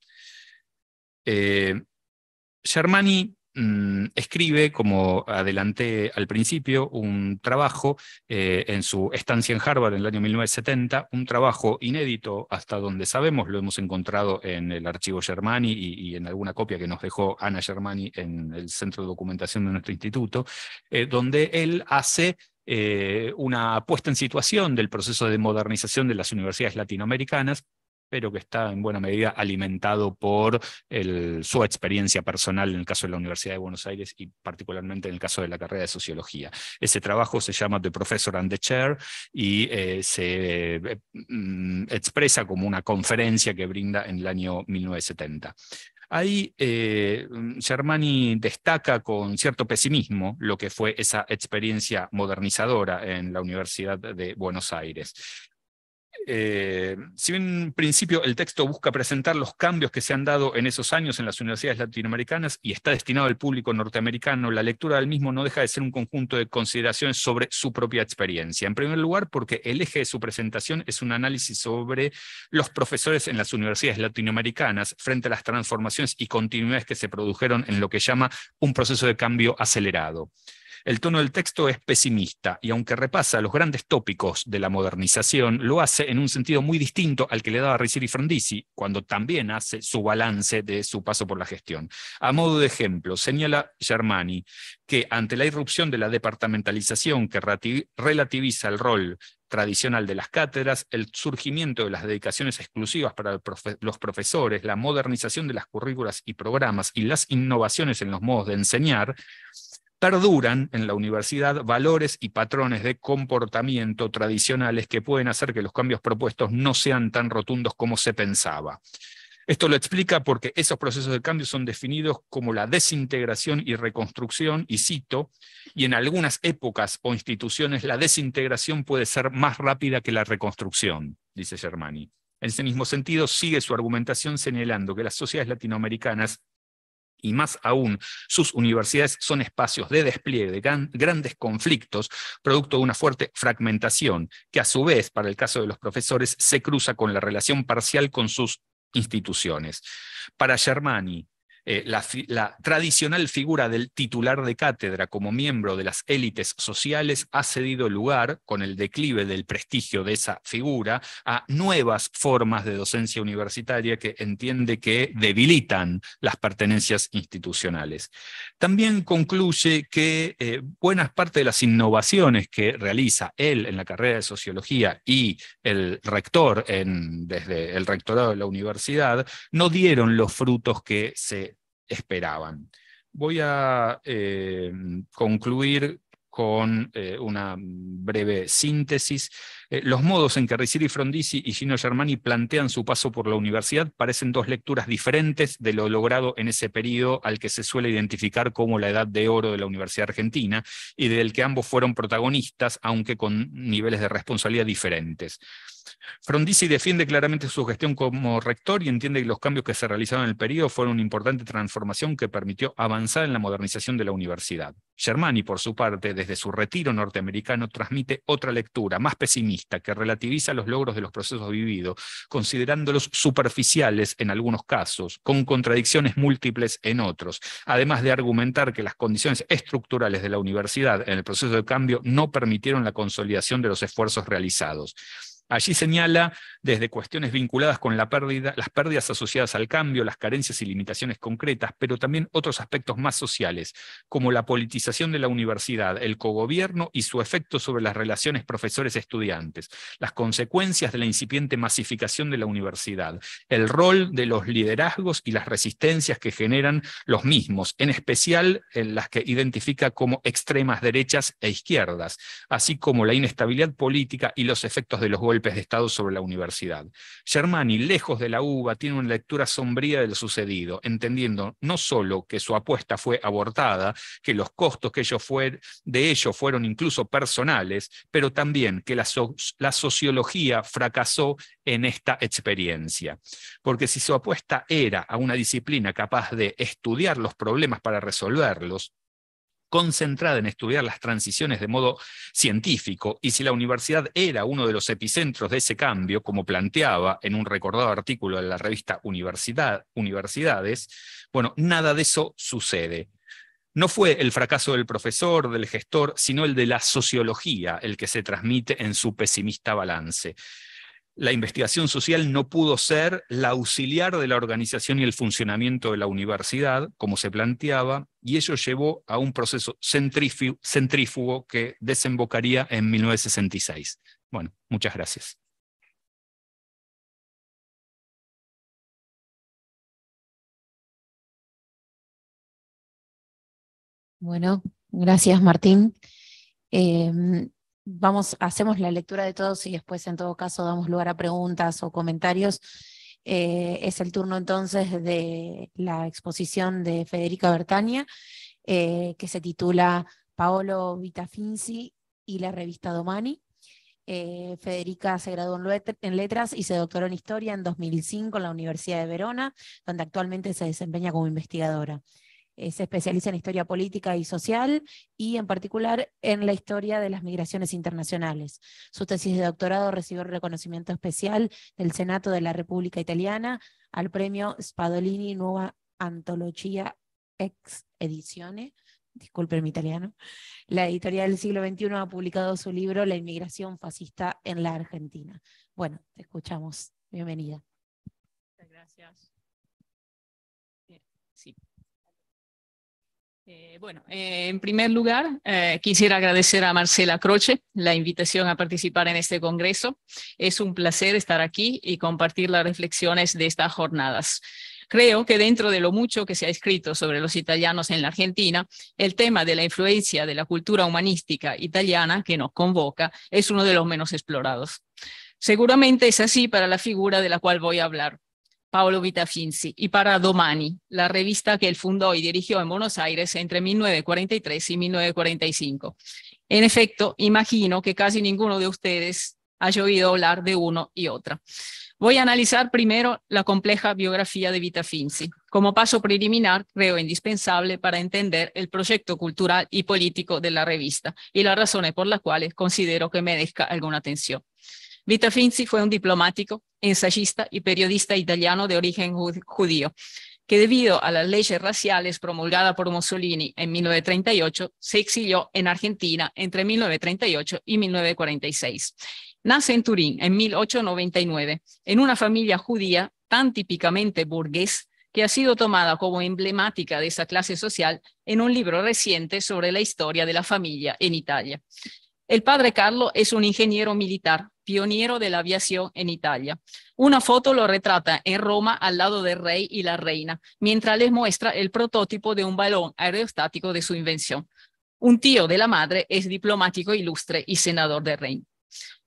Eh, Germani mm, escribe, como adelanté al principio, un trabajo eh, en su estancia en Harvard en el año 1970, un trabajo inédito hasta donde sabemos, lo hemos encontrado en el archivo Germani y, en alguna copia que nos dejó Ana Germani en el Centro de Documentación de nuestro instituto, donde él hace eh, una puesta en situación del proceso de modernización de las universidades latinoamericanas, pero que está en buena medida alimentado por su experiencia personal en el caso de la Universidad de Buenos Aires y particularmente en el caso de la carrera de sociología. Ese trabajo se llama The Professor and the Chair y eh, se eh, mm, expresa como una conferencia que brinda en el año 1970. Ahí eh, Germani mm, destaca con cierto pesimismo lo que fue esa experiencia modernizadora en la Universidad de Buenos Aires. Eh, si bien en principio el texto busca presentar los cambios que se han dado en esos años en las universidades latinoamericanas y está destinado al público norteamericano, la lectura del mismo no deja de ser un conjunto de consideraciones sobre su propia experiencia. En primer lugar, porque el eje de su presentación es un análisis sobre los profesores en las universidades latinoamericanas frente a las transformaciones y continuidades que se produjeron en lo que llama un proceso de cambio acelerado. El tono del texto es pesimista y aunque repasa los grandes tópicos de la modernización, lo hace en un sentido muy distinto al que le daba y Frondizi, cuando también hace su balance de su paso por la gestión. A modo de ejemplo, señala Germani que ante la irrupción de la departamentalización que relativiza el rol tradicional de las cátedras, el surgimiento de las dedicaciones exclusivas para los profesores, la modernización de las currículas y programas y las innovaciones en los modos de enseñar, perduran en la universidad valores y patrones de comportamiento tradicionales que pueden hacer que los cambios propuestos no sean tan rotundos como se pensaba. Esto lo explica porque esos procesos de cambio son definidos como la desintegración y reconstrucción, y cito, y en algunas épocas o instituciones la desintegración puede ser más rápida que la reconstrucción, dice Germani. En ese mismo sentido, sigue su argumentación señalando que las sociedades latinoamericanas y más aún, sus universidades son espacios de despliegue de grandes conflictos, producto de una fuerte fragmentación, que a su vez, para el caso de los profesores, se cruza con la relación parcial con sus instituciones. Para Germani, eh, la, tradicional figura del titular de cátedra como miembro de las élites sociales ha cedido lugar, con el declive del prestigio de esa figura, a nuevas formas de docencia universitaria que entiende que debilitan las pertenencias institucionales. También concluye que eh, buenas partes de las innovaciones que realiza él en la carrera de sociología y el rector desde el rectorado de la universidad no dieron los frutos que se esperaban. Voy a eh, concluir con eh, una breve síntesis eh, los modos en que Riccieri Frondizi y Gino Germani plantean su paso por la universidad parecen dos lecturas diferentes de lo logrado en ese periodo al que se suele identificar como la edad de oro de la Universidad Argentina y del que ambos fueron protagonistas, aunque con niveles de responsabilidad diferentes. Frondizi defiende claramente su gestión como rector y entiende que los cambios que se realizaron en el periodo fueron una importante transformación que permitió avanzar en la modernización de la universidad. Germani, por su parte, desde su retiro norteamericano, transmite otra lectura, más pesimista que relativiza los logros de los procesos vividos, considerándolos superficiales en algunos casos, con contradicciones múltiples en otros, además de argumentar que las condiciones estructurales de la universidad en el proceso de cambio no permitieron la consolidación de los esfuerzos realizados. Allí señala desde cuestiones vinculadas con las pérdidas asociadas al cambio, las carencias y limitaciones concretas, pero también otros aspectos más sociales, como la politización de la universidad, el cogobierno y su efecto sobre las relaciones profesores-estudiantes, las consecuencias de la incipiente masificación de la universidad, el rol de los liderazgos y las resistencias que generan los mismos, en especial en las que identifica como extremas derechas e izquierdas, así como la inestabilidad política y los efectos de los golpes de Estado sobre la universidad. Germani, lejos de la uva, tiene una lectura sombría del sucedido, entendiendo no solo que su apuesta fue abortada, que los costos que de ello fueron incluso personales, pero también que la sociología fracasó en esta experiencia. Porque si su apuesta era a una disciplina capaz de estudiar los problemas para resolverlos, concentrada en estudiar las transiciones de modo científico, y si la universidad era uno de los epicentros de ese cambio, como planteaba en un recordado artículo de la revista universidad, Universidades, bueno, nada de eso sucede. No fue el fracaso del profesor, del gestor, sino el de la sociología, el que se transmite en su pesimista balance la investigación social no pudo ser la auxiliar de la organización y el funcionamiento de la universidad, como se planteaba, y ello llevó a un proceso centrífugo que desembocaría en 1966. Bueno, muchas gracias. Bueno, gracias Martín. Em, vamos, hacemos la lectura de todos y después en todo caso damos lugar a preguntas o comentarios. Eh, es el turno entonces de la exposición de Federica Bertania, eh, que se titula Paolo Vitafinzi y la revista Domani. Eh, Federica se graduó en letras y se doctoró en historia en 2005 en la Universidad de Verona, donde actualmente se desempeña como investigadora. Eh, se especializa en historia política y social y en particular en la historia de las migraciones internacionales. Su tesis de doctorado recibió el reconocimiento especial del Senato de la República Italiana al premio Spadolini Nueva Antología Ex Edizione disculpen mi italiano, la editorial del siglo XXI ha publicado su libro La inmigración fascista en la Argentina. Bueno, te escuchamos. Bienvenida. Muchas gracias. Eh, bueno, eh, en primer lugar, eh, quisiera agradecer a Marcela Croce la invitación a participar en este congreso. Es un placer estar aquí y compartir las reflexiones de estas jornadas. Creo que dentro de lo mucho que se ha escrito sobre los italianos en la Argentina, el tema de la influencia de la cultura humanística italiana que nos convoca es uno de los menos explorados. Seguramente es así para la figura de la cual voy a hablar, Paolo Vitafinzi y para Domani, la revista que él fundó y dirigió en Buenos Aires entre 1943 y 1945. En efecto, imagino que casi ninguno de ustedes haya oído hablar de uno y otra. Voy a analizar primero la compleja biografía de Vita Finzi, como paso preliminar, creo indispensable para entender el proyecto cultural y político de la revista y las razones por las cuales considero que merezca alguna atención. Vita Finzi fue un diplomático, ensayista y periodista italiano de origen judío, que debido a las leyes raciales promulgadas por Mussolini en 1938, se exilió en Argentina entre 1938 y 1946. Nace en Turín en 1899, en una familia judía tan típicamente burgués que ha sido tomada como emblemática de esa clase social en un libro reciente sobre la historia de la familia en Italia. El padre Carlo es un ingeniero militar, pionero de la aviación en Italia. Una foto lo retrata en Roma al lado del rey y la reina, mientras les muestra el prototipo de un balón aerostático de su invención. Un tío de la madre es diplomático ilustre y senador de reino.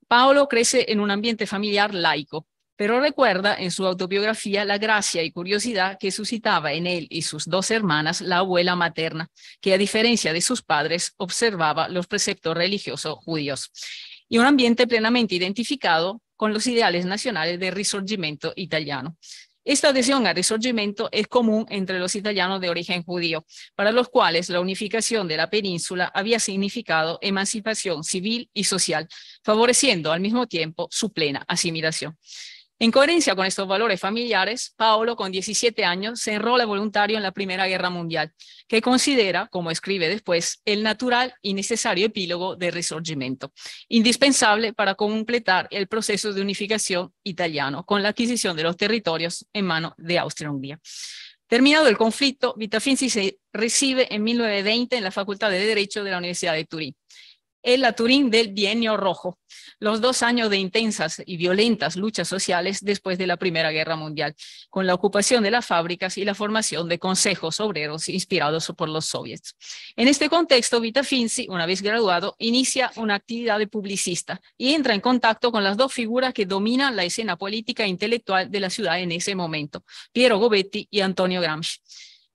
Paolo crece en un ambiente familiar laico, pero recuerda en su autobiografía la gracia y curiosidad que suscitaba en él y sus dos hermanas la abuela materna, que a diferencia de sus padres observaba los preceptos religiosos judíos, y un ambiente plenamente identificado con los ideales nacionales del risorgimento italiano. Esta adhesión al risorgimento es común entre los italianos de origen judío, para los cuales la unificación de la península había significado emancipación civil y social, favoreciendo al mismo tiempo su plena asimilación. En coherencia con estos valores familiares, Paolo, con 17 años, se enrola voluntario en la Primera Guerra Mundial, que considera, como escribe después, el natural y necesario epílogo del Risorgimento, indispensable para completar el proceso de unificación italiano con la adquisición de los territorios en mano de Austria-Hungría. Terminado el conflicto, Vitafinzi se recibe en 1920 en la Facultad de Derecho de la Universidad de Turín la Turín del Bienio Rojo, los dos años de intensas y violentas luchas sociales después de la Primera Guerra Mundial, con la ocupación de las fábricas y la formación de consejos obreros inspirados por los soviets. En este contexto, Vita Finzi, una vez graduado, inicia una actividad de publicista y entra en contacto con las dos figuras que dominan la escena política e intelectual de la ciudad en ese momento, Piero Gobetti y Antonio Gramsci.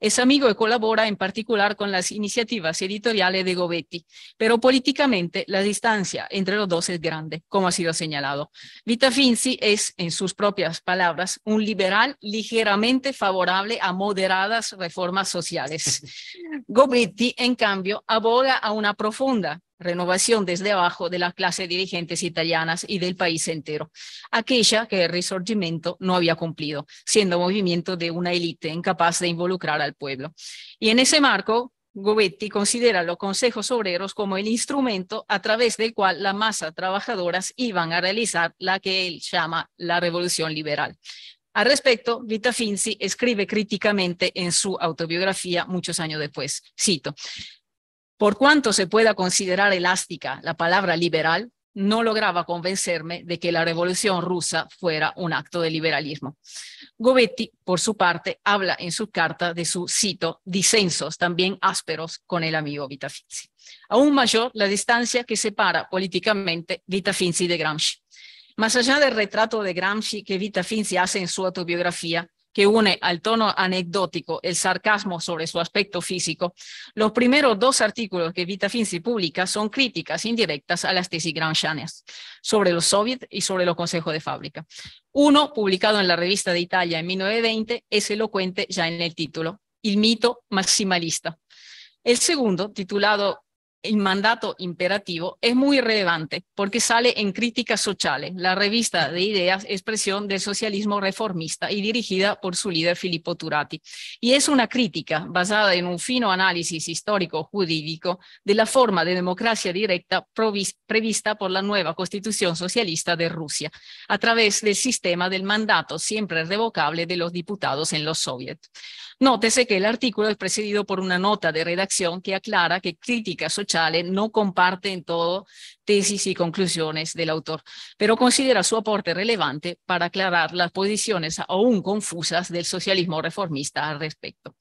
Es amigo y colabora en particular con las iniciativas editoriales de Gobetti, pero políticamente la distancia entre los dos es grande, como ha sido señalado. Vita Finzi es, en sus propias palabras, un liberal ligeramente favorable a moderadas reformas sociales. Gobetti, en cambio, aboga a una profunda renovación desde abajo de la clase dirigentes italianas y del país entero, aquella que el Risorgimento no había cumplido, siendo movimiento de una élite incapaz de involucrar al pueblo. Y en ese marco, Gobetti considera los consejos obreros como el instrumento a través del cual la masa trabajadoras iban a realizar la que él llama la revolución liberal. Al respecto, Vita Finzi escribe críticamente en su autobiografía muchos años después. Cito, por cuanto se pueda considerar elástica la palabra liberal, no lograba convencerme de que la revolución rusa fuera un acto de liberalismo. Gobetti, por su parte, habla en su carta de su, cito, disensos también ásperos con el amigo Vita Finzi. Aún mayor la distancia que separa políticamente Finzi de Gramsci. Más allá del retrato de Gramsci que Vita Finzi hace en su autobiografía, que une al tono anecdótico el sarcasmo sobre su aspecto físico, los primeros dos artículos que Vita Finzi publica son críticas indirectas a las tesis granchianas sobre los soviets y sobre los consejos de fábrica. Uno, publicado en la revista de Italia en 1920, es elocuente ya en el título, El mito maximalista. El segundo, titulado el mandato imperativo es muy relevante porque sale en Críticas Sociales, la revista de ideas, expresión del socialismo reformista y dirigida por su líder Filippo Turati. Y es una crítica basada en un fino análisis histórico-jurídico de la forma de democracia directa prevista por la nueva constitución socialista de Rusia, a través del sistema del mandato siempre revocable de los diputados en los soviets. Nótese que el artículo es precedido por una nota de redacción que aclara que Crítica Social no comparten todo tesis y conclusiones del autor, pero considera su aporte relevante para aclarar las posiciones aún confusas del socialismo reformista al respecto.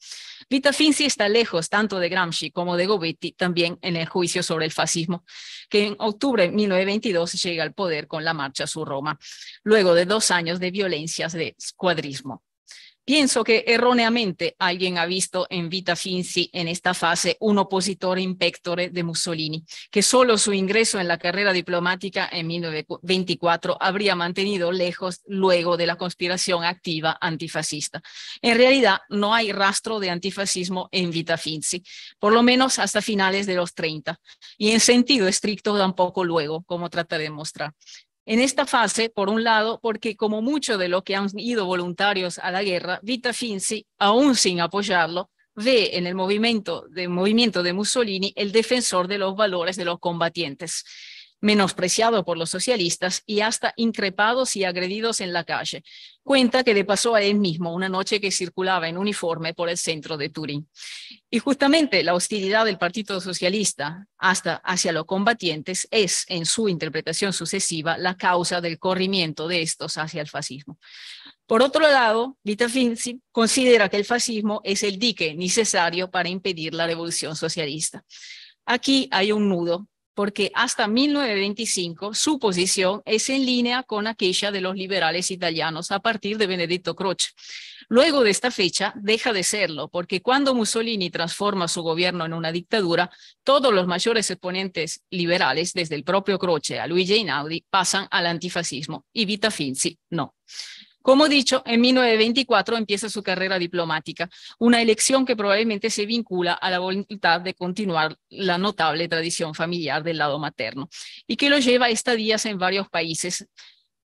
Vita Finzi está lejos tanto de Gramsci como de Gobetti también en el juicio sobre el fascismo, que en octubre de 1922 llega al poder con la marcha a su Roma, luego de dos años de violencias de escuadrismo. Pienso que erróneamente alguien ha visto en Vita Finzi en esta fase un opositor in de Mussolini, que solo su ingreso en la carrera diplomática en 1924 habría mantenido lejos luego de la conspiración activa antifascista. En realidad, no hay rastro de antifascismo en Vita Finzi, por lo menos hasta finales de los 30, y en sentido estricto tampoco luego, como trata de mostrar. En esta fase, por un lado, porque como mucho de los que han ido voluntarios a la guerra, Vita Finzi, aún sin apoyarlo, ve en el movimiento de, movimiento de Mussolini el defensor de los valores de los combatientes menospreciado por los socialistas y hasta increpados y agredidos en la calle. Cuenta que le pasó a él mismo una noche que circulaba en uniforme por el centro de Turín. Y justamente la hostilidad del Partido Socialista hasta hacia los combatientes es, en su interpretación sucesiva, la causa del corrimiento de estos hacia el fascismo. Por otro lado, Vita Finzi considera que el fascismo es el dique necesario para impedir la revolución socialista. Aquí hay un nudo porque hasta 1925 su posición es en línea con aquella de los liberales italianos a partir de Benedetto Croce. Luego de esta fecha deja de serlo, porque cuando Mussolini transforma su gobierno en una dictadura, todos los mayores exponentes liberales, desde el propio Croce a Luigi Einaudi, pasan al antifascismo y Vita Finzi no. Como dicho, en 1924 empieza su carrera diplomática, una elección que probablemente se vincula a la voluntad de continuar la notable tradición familiar del lado materno y que lo lleva a estadías en varios países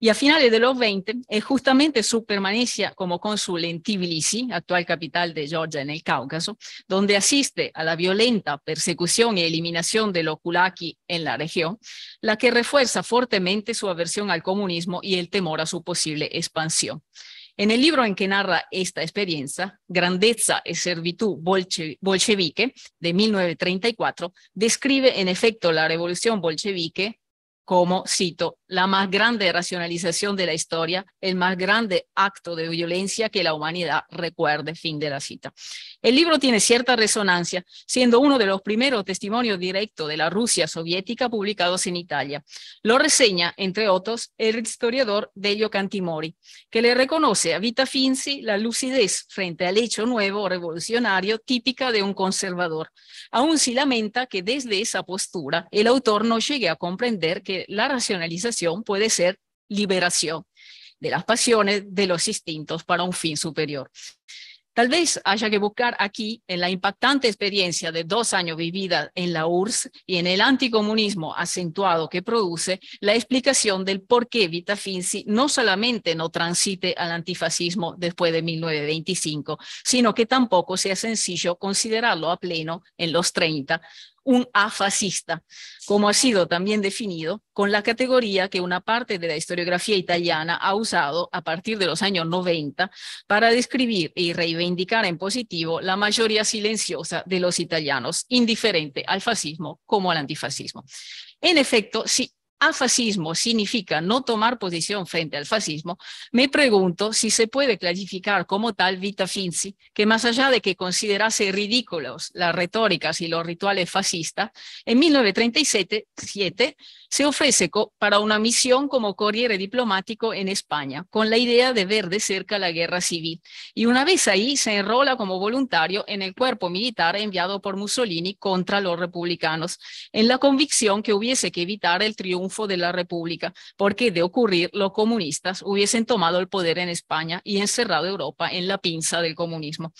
y a finales de los 20, es eh, justamente su permanencia como cónsul en Tbilisi, actual capital de Georgia en el Cáucaso, donde asiste a la violenta persecución y eliminación de los kulaki en la región, la que refuerza fuertemente su aversión al comunismo y el temor a su posible expansión. En el libro en que narra esta experiencia, Grandeza y e Servitud Bolchevique, de 1934, describe en efecto la revolución bolchevique como, cito, la más grande racionalización de la historia, el más grande acto de violencia que la humanidad recuerde. Fin de la cita. El libro tiene cierta resonancia, siendo uno de los primeros testimonios directos de la Rusia soviética publicados en Italia. Lo reseña, entre otros, el historiador Delio Cantimori, que le reconoce a Vita Finzi la lucidez frente al hecho nuevo revolucionario típica de un conservador. aun si lamenta que desde esa postura el autor no llegue a comprender que la racionalización puede ser liberación de las pasiones, de los instintos para un fin superior. Tal vez haya que buscar aquí, en la impactante experiencia de dos años vivida en la URSS y en el anticomunismo acentuado que produce, la explicación del por qué Vita Finzi no solamente no transite al antifascismo después de 1925, sino que tampoco sea sencillo considerarlo a pleno en los 30 un afascista, como ha sido también definido con la categoría que una parte de la historiografía italiana ha usado a partir de los años 90 para describir y reivindicar en positivo la mayoría silenciosa de los italianos, indiferente al fascismo como al antifascismo. En efecto, sí, fascismo significa no tomar posición frente al fascismo, me pregunto si se puede clasificar como tal Vita Finzi, que más allá de que considerase ridículos las retóricas y los rituales fascistas, en 1937 se ofrece para una misión como corriere diplomático en España, con la idea de ver de cerca la guerra civil, y una vez ahí se enrola como voluntario en el cuerpo militar enviado por Mussolini contra los republicanos, en la convicción que hubiese que evitar el triunfo de la República, porque de ocurrir, los comunistas hubiesen tomado el poder en España y encerrado Europa en la pinza del comunismo.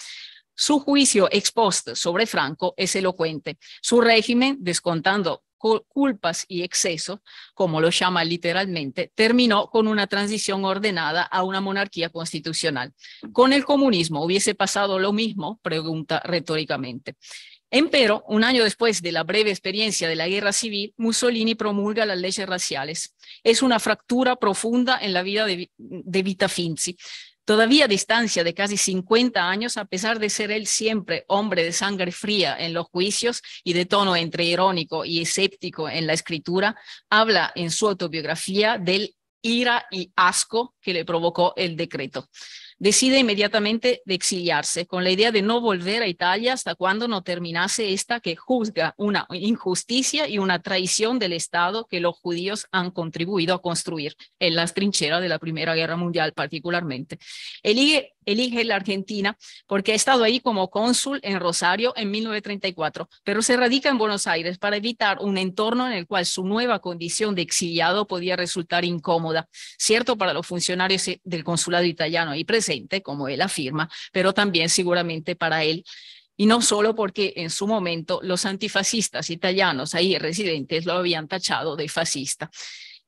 Su juicio ex post sobre Franco es elocuente. Su régimen, descontando culpas y exceso como lo llama literalmente, terminó con una transición ordenada a una monarquía constitucional. ¿Con el comunismo hubiese pasado lo mismo? Pregunta retóricamente. Empero, un año después de la breve experiencia de la guerra civil, Mussolini promulga las leyes raciales. Es una fractura profunda en la vida de, de Vita Finzi. Todavía a distancia de casi 50 años, a pesar de ser él siempre hombre de sangre fría en los juicios y de tono entre irónico y escéptico en la escritura, habla en su autobiografía del ira y asco que le provocó el decreto decide inmediatamente de exiliarse con la idea de no volver a Italia hasta cuando no terminase esta que juzga una injusticia y una traición del Estado que los judíos han contribuido a construir en las trincheras de la Primera Guerra Mundial particularmente. Elige elige la Argentina porque ha estado ahí como cónsul en Rosario en 1934, pero se radica en Buenos Aires para evitar un entorno en el cual su nueva condición de exiliado podía resultar incómoda, cierto para los funcionarios del consulado italiano ahí presente, como él afirma, pero también seguramente para él y no solo porque en su momento los antifascistas italianos ahí residentes lo habían tachado de fascista.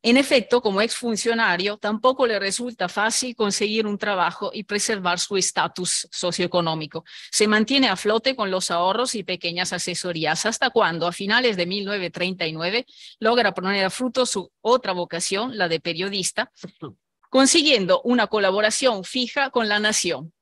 En efecto, como exfuncionario, tampoco le resulta fácil conseguir un trabajo y preservar su estatus socioeconómico. Se mantiene a flote con los ahorros y pequeñas asesorías hasta cuando, a finales de 1939, logra poner a fruto su otra vocación, la de periodista, consiguiendo una colaboración fija con La Nación,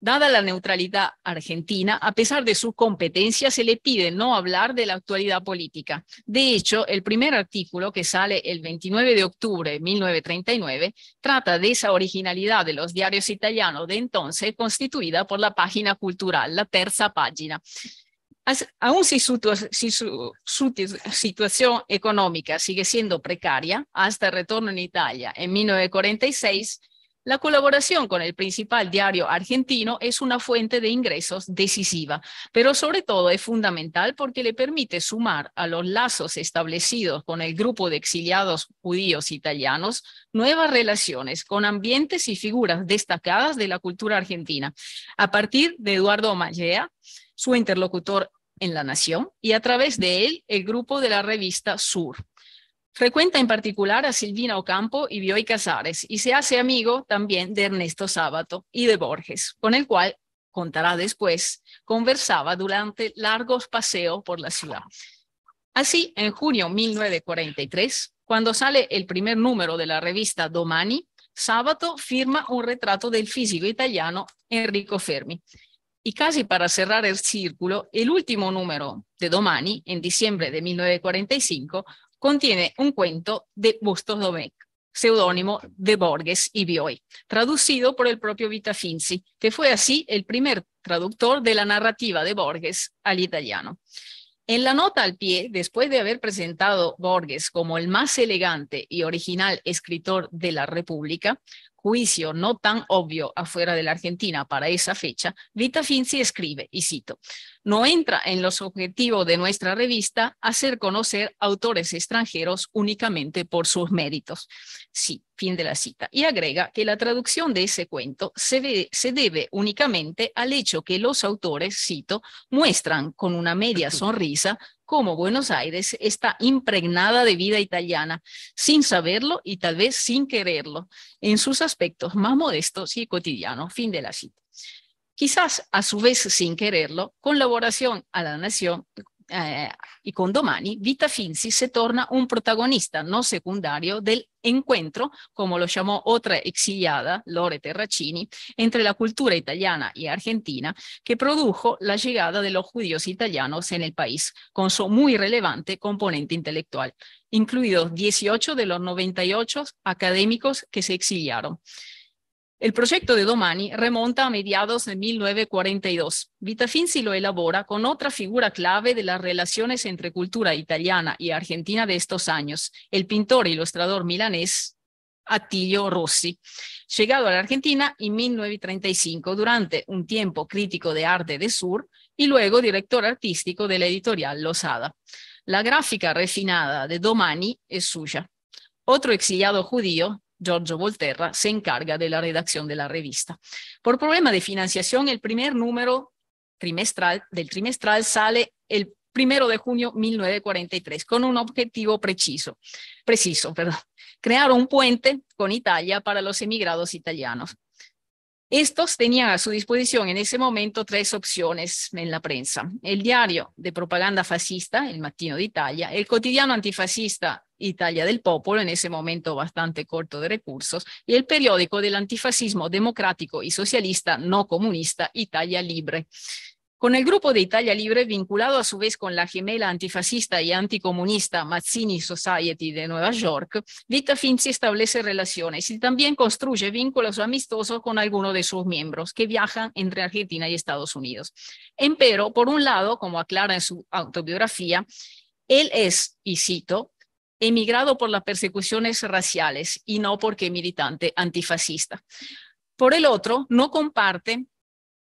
Dada la neutralidad argentina, a pesar de su competencia se le pide no hablar de la actualidad política. De hecho, el primer artículo, que sale el 29 de octubre de 1939, trata de esa originalidad de los diarios italianos de entonces, constituida por la página cultural, la tercera página. Aún si su, su, situación económica sigue siendo precaria, hasta el retorno en Italia en 1946, la colaboración con el principal diario argentino es una fuente de ingresos decisiva, pero sobre todo es fundamental porque le permite sumar a los lazos establecidos con el grupo de exiliados judíos italianos nuevas relaciones con ambientes y figuras destacadas de la cultura argentina, a partir de Eduardo Mallea, su interlocutor en La Nación, y a través de él el grupo de la revista Sur. Frecuenta en particular a Silvina Ocampo y Bioy Casares y se hace amigo también de Ernesto Sábato y de Borges, con el cual, contará después, conversaba durante largos paseos por la ciudad. Así, en junio de 1943, cuando sale el primer número de la revista Domani, Sábato firma un retrato del físico italiano Enrico Fermi. Y casi para cerrar el círculo, el último número de Domani, en diciembre de 1945, contiene un cuento de Bustos Domecq, seudónimo de Borges y Bioy, traducido por el propio Vita Finzi, que fue así el primer traductor de la narrativa de Borges al italiano. En la nota al pie, después de haber presentado Borges como el más elegante y original escritor de la República, juicio no tan obvio afuera de la Argentina para esa fecha, Vita Finzi escribe, y cito, no entra en los objetivos de nuestra revista hacer conocer autores extranjeros únicamente por sus méritos. Sí, fin de la cita. Y agrega que la traducción de ese cuento se, se debe únicamente al hecho que los autores, cito, muestran con una media sonrisa cómo Buenos Aires está impregnada de vida italiana, sin saberlo y tal vez sin quererlo, en sus aspectos más modestos y cotidianos. Fin de la cita. Quizás, a su vez, sin quererlo, colaboración a la nación, eh, y con domani, Vita Finzi se torna un protagonista no secundario del encuentro, como lo llamó otra exiliada, Lore Terracini, entre la cultura italiana y argentina, que produjo la llegada de los judíos italianos en el país, con su muy relevante componente intelectual, incluidos 18 de los 98 académicos que se exiliaron. El proyecto de Domani remonta a mediados de 1942. Vitafinzi lo elabora con otra figura clave de las relaciones entre cultura italiana y argentina de estos años, el pintor e ilustrador milanés Attilio Rossi, llegado a la Argentina en 1935 durante un tiempo crítico de arte de Sur y luego director artístico de la editorial Losada. La gráfica refinada de Domani es suya. Otro exiliado judío, Giorgio Volterra, se encarga de la redacción de la revista. Por problema de financiación, el primer número trimestral del trimestral sale el primero de junio 1943 con un objetivo preciso, preciso, perdón, crear un puente con Italia para los emigrados italianos. Estos tenían a su disposición en ese momento tres opciones en la prensa. El diario de propaganda fascista, el de Italia, el cotidiano antifascista, Italia del Popolo, en ese momento bastante corto de recursos, y el periódico del antifascismo democrático y socialista no comunista Italia Libre. Con el grupo de Italia Libre, vinculado a su vez con la gemela antifascista y anticomunista Mazzini Society de Nueva York, Vita Finzi establece relaciones y también construye vínculos amistosos con algunos de sus miembros que viajan entre Argentina y Estados Unidos. Empero, por un lado, como aclara en su autobiografía, él es, y cito, emigrado por las persecuciones raciales y no porque militante antifascista. Por el otro, no comparten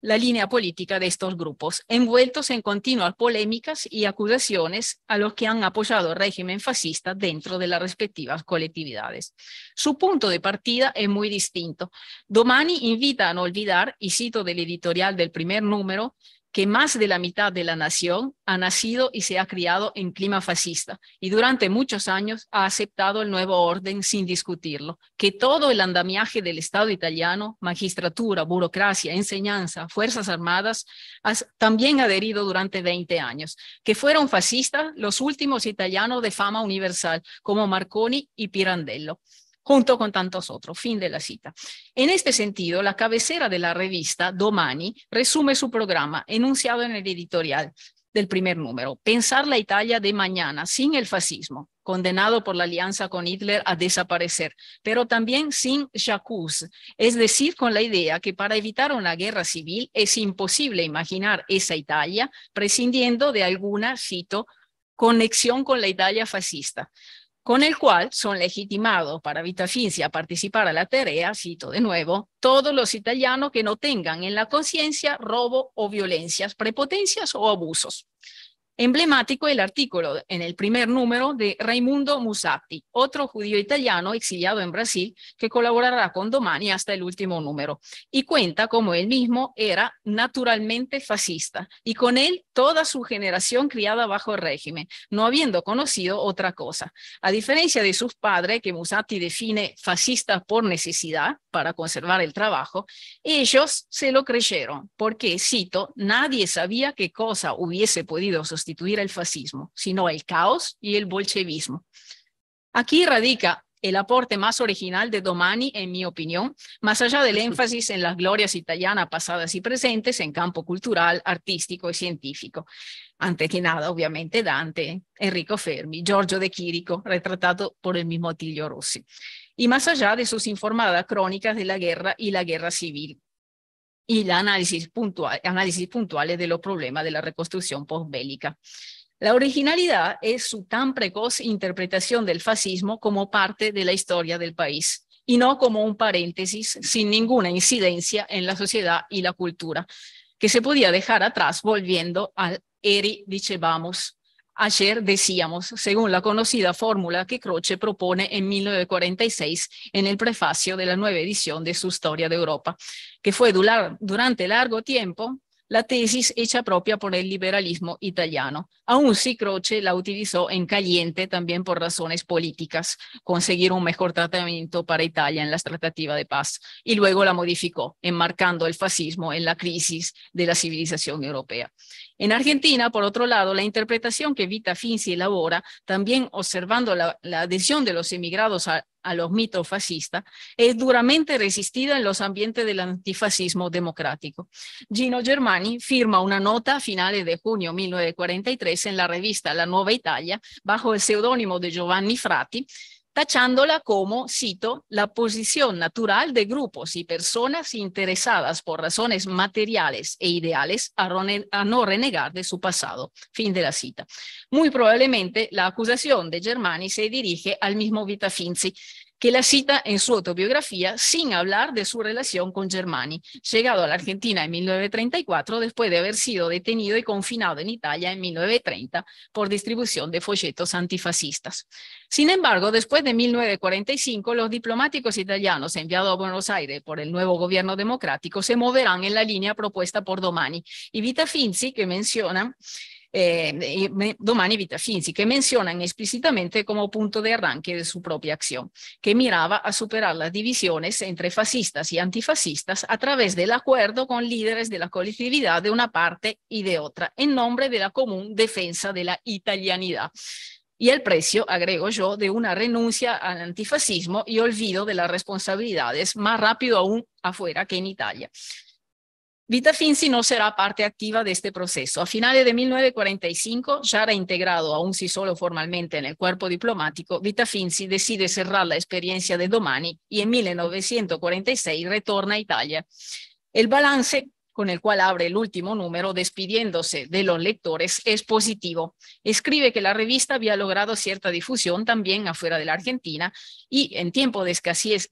la línea política de estos grupos, envueltos en continuas polémicas y acusaciones a los que han apoyado el régimen fascista dentro de las respectivas colectividades. Su punto de partida es muy distinto. Domani invita a no olvidar, y cito del editorial del primer número, que más de la mitad de la nación ha nacido y se ha criado en clima fascista y durante muchos años ha aceptado el nuevo orden sin discutirlo, que todo el andamiaje del Estado italiano, magistratura, burocracia, enseñanza, Fuerzas Armadas, también ha adherido durante 20 años, que fueron fascistas los últimos italianos de fama universal, como Marconi y Pirandello junto con tantos otros. Fin de la cita. En este sentido, la cabecera de la revista, Domani, resume su programa enunciado en el editorial del primer número, Pensar la Italia de mañana sin el fascismo, condenado por la alianza con Hitler a desaparecer, pero también sin jacuzzi», es decir, con la idea que para evitar una guerra civil es imposible imaginar esa Italia prescindiendo de alguna, cito, conexión con la Italia fascista con el cual son legitimados para vita a participar a la tarea, cito de nuevo, todos los italianos que no tengan en la conciencia robo o violencias, prepotencias o abusos. Emblemático el artículo en el primer número de Raimundo Musatti, otro judío italiano exiliado en Brasil que colaborará con Domani hasta el último número, y cuenta como él mismo era naturalmente fascista y con él toda su generación criada bajo el régimen, no habiendo conocido otra cosa. A diferencia de sus padres, que Musatti define fascista por necesidad para conservar el trabajo, ellos se lo creyeron, porque, cito, nadie sabía qué cosa hubiese podido sostener el fascismo, sino el caos y el bolchevismo. Aquí radica el aporte más original de Domani, en mi opinión, más allá del énfasis en las glorias italianas pasadas y presentes en campo cultural, artístico y científico. Antes que nada, obviamente, Dante, Enrico Fermi, Giorgio de Chirico, retratado por el mismo Tilio Rossi, y más allá de sus informadas crónicas de la guerra y la guerra civil, y el análisis, puntual, análisis puntuales de los problemas de la reconstrucción posbélica. La originalidad es su tan precoz interpretación del fascismo como parte de la historia del país y no como un paréntesis sin ninguna incidencia en la sociedad y la cultura, que se podía dejar atrás volviendo al Eri dicevamos Ayer decíamos, según la conocida fórmula que Croce propone en 1946 en el prefacio de la nueva edición de su Historia de Europa, que fue durante largo tiempo la tesis hecha propia por el liberalismo italiano. aun si Croce la utilizó en caliente también por razones políticas, conseguir un mejor tratamiento para Italia en las tratativas de paz, y luego la modificó, enmarcando el fascismo en la crisis de la civilización europea. En Argentina, por otro lado, la interpretación que Vita Finzi elabora, también observando la, adhesión de los emigrados a, los mitos fascistas, es duramente resistida en los ambientes del antifascismo democrático. Gino Germani firma una nota a finales de junio de 1943 en la revista La Nueva Italia, bajo el seudónimo de Giovanni Frati, tachándola como, cito, la posición natural de grupos y personas interesadas por razones materiales e ideales a, no renegar de su pasado. Fin de la cita. Muy probablemente la acusación de Germani se dirige al mismo Finzi que la cita en su autobiografía sin hablar de su relación con Germani, llegado a la Argentina en 1934 después de haber sido detenido y confinado en Italia en 1930 por distribución de folletos antifascistas. Sin embargo, después de 1945, los diplomáticos italianos enviados a Buenos Aires por el nuevo gobierno democrático se moverán en la línea propuesta por Domani y Vita Finzi, que menciona eh, Domani Vita Finzi, que mencionan explícitamente como punto de arranque de su propia acción, que miraba a superar las divisiones entre fascistas y antifascistas a través del acuerdo con líderes de la colectividad de una parte y de otra, en nombre de la común defensa de la italianidad y el precio, agrego yo, de una renuncia al antifascismo y olvido de las responsabilidades, más rápido aún afuera que en Italia. Vita Finzi no será parte activa de este proceso. A finales de 1945, ya reintegrado aún si solo formalmente en el cuerpo diplomático, Vita Finzi decide cerrar la experiencia de Domani y en 1946 retorna a Italia. El balance con el cual abre el último número despidiéndose de los lectores, es positivo. Escribe que la revista había logrado cierta difusión también afuera de la Argentina y en tiempo de escasez,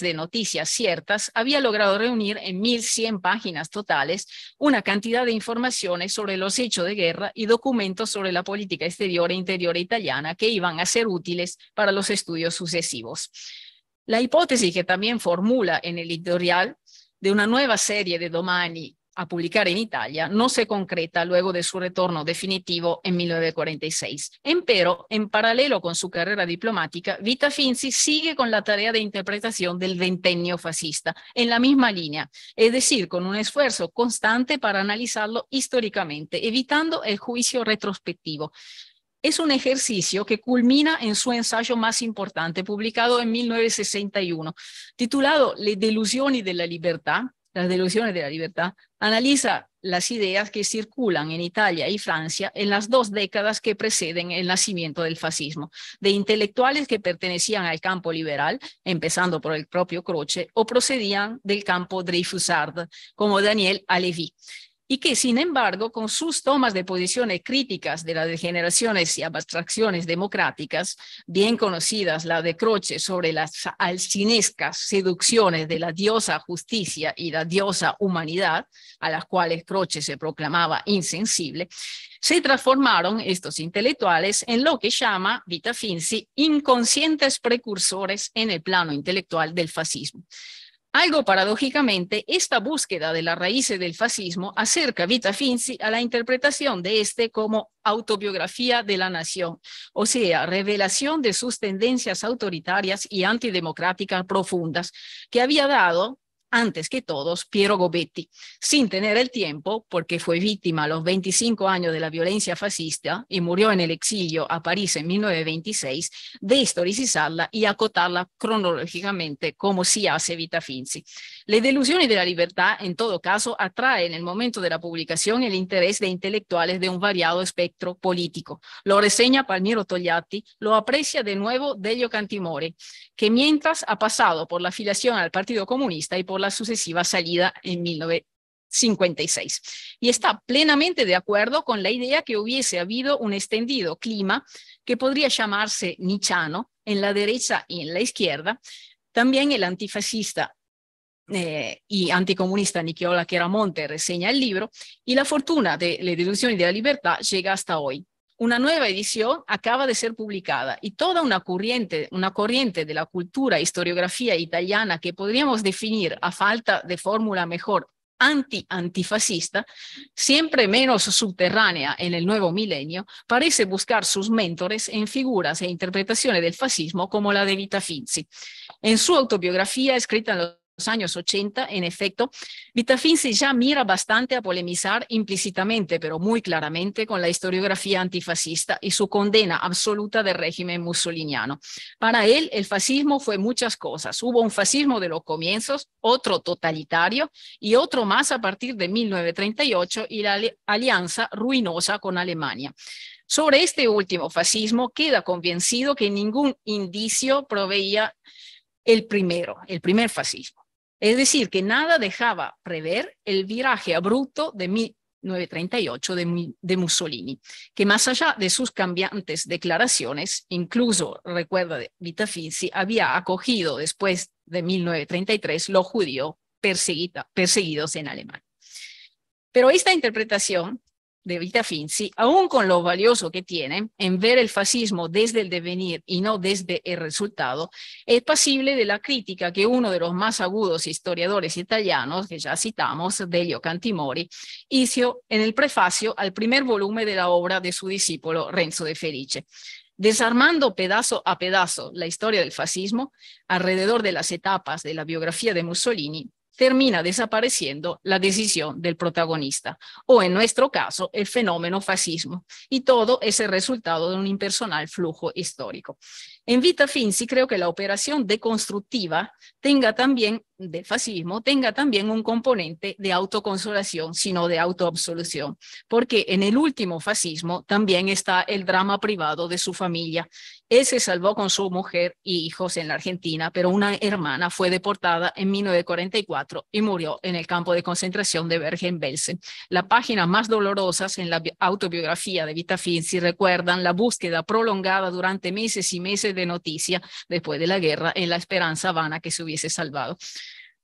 de noticias ciertas, había logrado reunir en 1.100 páginas totales una cantidad de informaciones sobre los hechos de guerra y documentos sobre la política exterior e interior italiana que iban a ser útiles para los estudios sucesivos. La hipótesis que también formula en el editorial de una nueva serie de Domani a publicar en Italia no se concreta luego de su retorno definitivo en 1946. Empero, en paralelo con su carrera diplomática, Vita Finzi sigue con la tarea de interpretación del ventennio fascista, en la misma línea, es decir, con un esfuerzo constante para analizarlo históricamente, evitando el juicio retrospectivo es un ejercicio que culmina en su ensayo más importante, publicado en 1961, titulado Le delusiones de la libertad, las delusiones de la libertad, analiza las ideas que circulan en Italia y Francia en las dos décadas que preceden el nacimiento del fascismo, de intelectuales que pertenecían al campo liberal, empezando por el propio Croce, o procedían del campo Dreyfusard, como Daniel Alevi y que, sin embargo, con sus tomas de posiciones críticas de las degeneraciones y abstracciones democráticas, bien conocidas la de Croce sobre las alcinescas seducciones de la diosa justicia y la diosa humanidad, a las cuales Croce se proclamaba insensible, se transformaron estos intelectuales en lo que llama Vita Finzi inconscientes precursores en el plano intelectual del fascismo algo paradójicamente, esta búsqueda de las raíces del fascismo acerca Vita Finzi a la interpretación de este como autobiografía de la nación, o sea, revelación de sus tendencias autoritarias y antidemocráticas profundas, que había dado antes que todos Piero Gobetti, sin tener el tiempo, porque fue víctima a los 25 años de la violencia fascista y murió en el exilio a París en 1926, de historicizarla y acotarla cronológicamente como si hace Vita Finzi. Las delusiones de la libertad, en todo caso, atraen en el momento de la publicación el interés de intelectuales de un variado espectro político. Lo reseña Palmiro Togliatti, lo aprecia de nuevo Delio Cantimore, que mientras ha pasado por la afiliación al Partido Comunista y por la sucesiva salida en 1956, Y está plenamente de acuerdo con la idea que hubiese habido un extendido clima que podría llamarse nichano en la derecha y en la izquierda. También el antifascista eh, y anticomunista Nicola Chiaramonte reseña el libro, y la fortuna de la deducción y de la libertad llega hasta hoy. Una nueva edición acaba de ser publicada y toda una corriente, una corriente de la cultura, historiografía italiana que podríamos definir a falta de fórmula mejor anti-antifascista, siempre menos subterránea en el nuevo milenio, parece buscar sus mentores en figuras e interpretaciones del fascismo como la de Vita Finzi. En su autobiografía, escrita en los años 80, en efecto, se ya mira bastante a polemizar implícitamente, pero muy claramente, con la historiografía antifascista y su condena absoluta del régimen mussoliniano. Para él, el fascismo fue muchas cosas. Hubo un fascismo de los comienzos, otro totalitario y otro más a partir de 1938 y la alianza ruinosa con Alemania. Sobre este último fascismo queda convencido que ningún indicio proveía el primero, el primer fascismo. Es decir, que nada dejaba prever el viraje abrupto de 1938 de, de Mussolini, que más allá de sus cambiantes declaraciones, incluso, recuerda de si había acogido después de 1933 los judíos perseguidos en Alemania. Pero esta interpretación de Vita Finzi, aún con lo valioso que tiene en ver el fascismo desde el devenir y no desde el resultado, es pasible de la crítica que uno de los más agudos historiadores italianos, que ya citamos, Delio Cantimori, hizo en el prefacio al primer volumen de la obra de su discípulo Renzo de Felice desarmando pedazo a pedazo la historia del fascismo alrededor de las etapas de la biografía de Mussolini, termina desapareciendo la decisión del protagonista, o en nuestro caso, el fenómeno fascismo, y todo es el resultado de un impersonal flujo histórico. En Vita Finzi creo que la operación deconstructiva tenga también, de fascismo, tenga también un componente de autoconsolación, sino de autoabsolución, porque en el último fascismo también está el drama privado de su familia. Él se salvó con su mujer y hijos en la Argentina, pero una hermana fue deportada en 1944 y murió en el campo de concentración de Bergen-Belsen. Las páginas más dolorosas en la autobiografía de Vita Finzi recuerdan la búsqueda prolongada durante meses y meses de noticia después de la guerra en la esperanza vana que se hubiese salvado.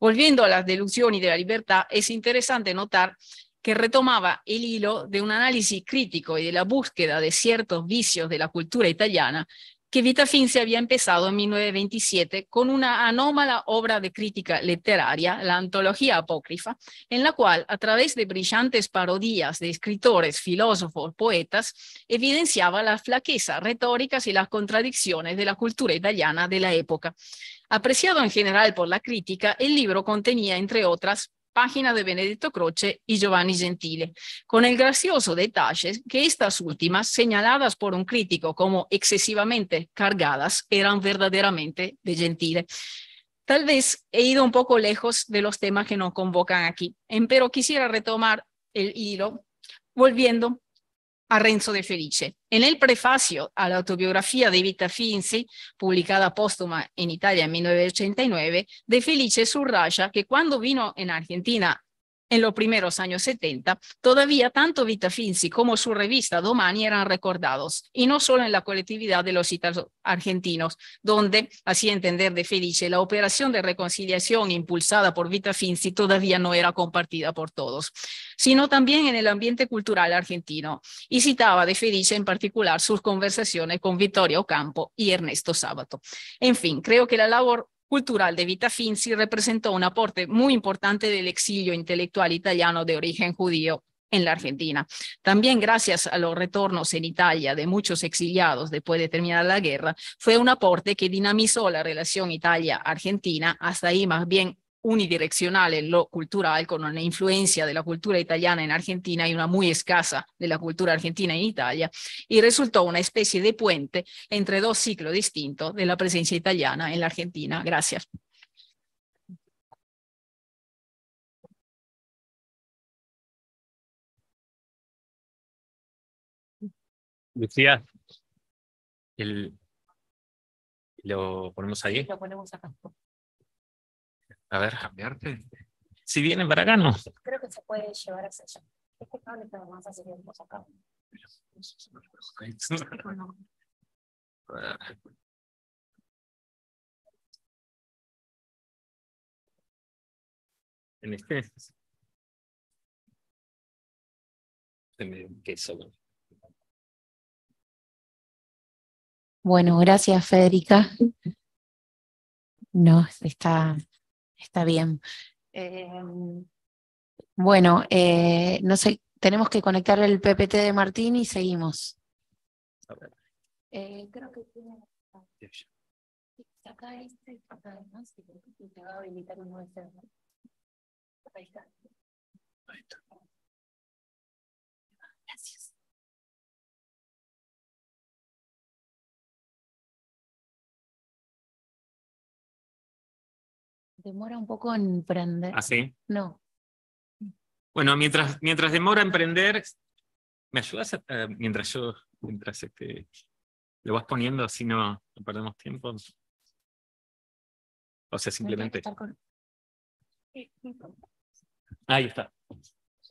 Volviendo a las delusiones de la libertad, es interesante notar que retomaba el hilo de un análisis crítico y de la búsqueda de ciertos vicios de la cultura italiana que Finse había empezado en 1927 con una anómala obra de crítica literaria, la Antología Apócrifa, en la cual, a través de brillantes parodias de escritores, filósofos, poetas, evidenciaba las flaquezas retóricas y las contradicciones de la cultura italiana de la época. Apreciado en general por la crítica, el libro contenía, entre otras, página de Benedetto Croce y Giovanni Gentile, con el gracioso detalle que estas últimas, señaladas por un crítico como excesivamente cargadas, eran verdaderamente de Gentile. Tal vez he ido un poco lejos de los temas que nos convocan aquí, pero quisiera retomar el hilo, volviendo a Renzo De Felice. En el prefacio all'autobiografia di Vita Finzi, pubblicata póstuma in Italia nel 1989, De Felice surraya che quando vino in Argentina en los primeros años 70, todavía tanto Vita Finzi como su revista Domani eran recordados, y no solo en la colectividad de los argentinos, donde, así entender de Felice, la operación de reconciliación impulsada por Vita Finzi todavía no era compartida por todos, sino también en el ambiente cultural argentino, y citaba de Felice en particular sus conversaciones con Vittorio Campo y Ernesto Sábato. En fin, creo que la labor cultural de Vita Finzi representó un aporte muy importante del exilio intelectual italiano de origen judío en la Argentina. También gracias a los retornos en Italia de muchos exiliados después de terminar la guerra, fue un aporte que dinamizó la relación Italia-Argentina, hasta ahí más bien unidireccional en lo cultural, con una influencia de la cultura italiana en Argentina y una muy escasa de la cultura argentina en Italia y resultó una especie de puente entre dos ciclos distintos de la presencia italiana en la Argentina. Gracias. Lucía, lo ponemos ahí. Lo ponemos acá. A ver, cambiarte. Si vienen para acá, no. Creo que se puede llevar a Session. Es culpable, que vamos a este. Se me dio un queso. Bueno, gracias Federica. No, está está bien. Eh, bueno, eh, no sé, tenemos que conectar el PPT de Martín y seguimos. A ver. Eh, creo que tiene... Acá este, acá además, te va a habilitar un nuevo. Ahí está. Ahí está. demora un poco en prender. ¿Ah, sí? No. Bueno, mientras, mientras demora en prender, ¿me ayudas eh, mientras yo, mientras este, lo vas poniendo así no, perdemos tiempo? O sea, simplemente... Ahí está.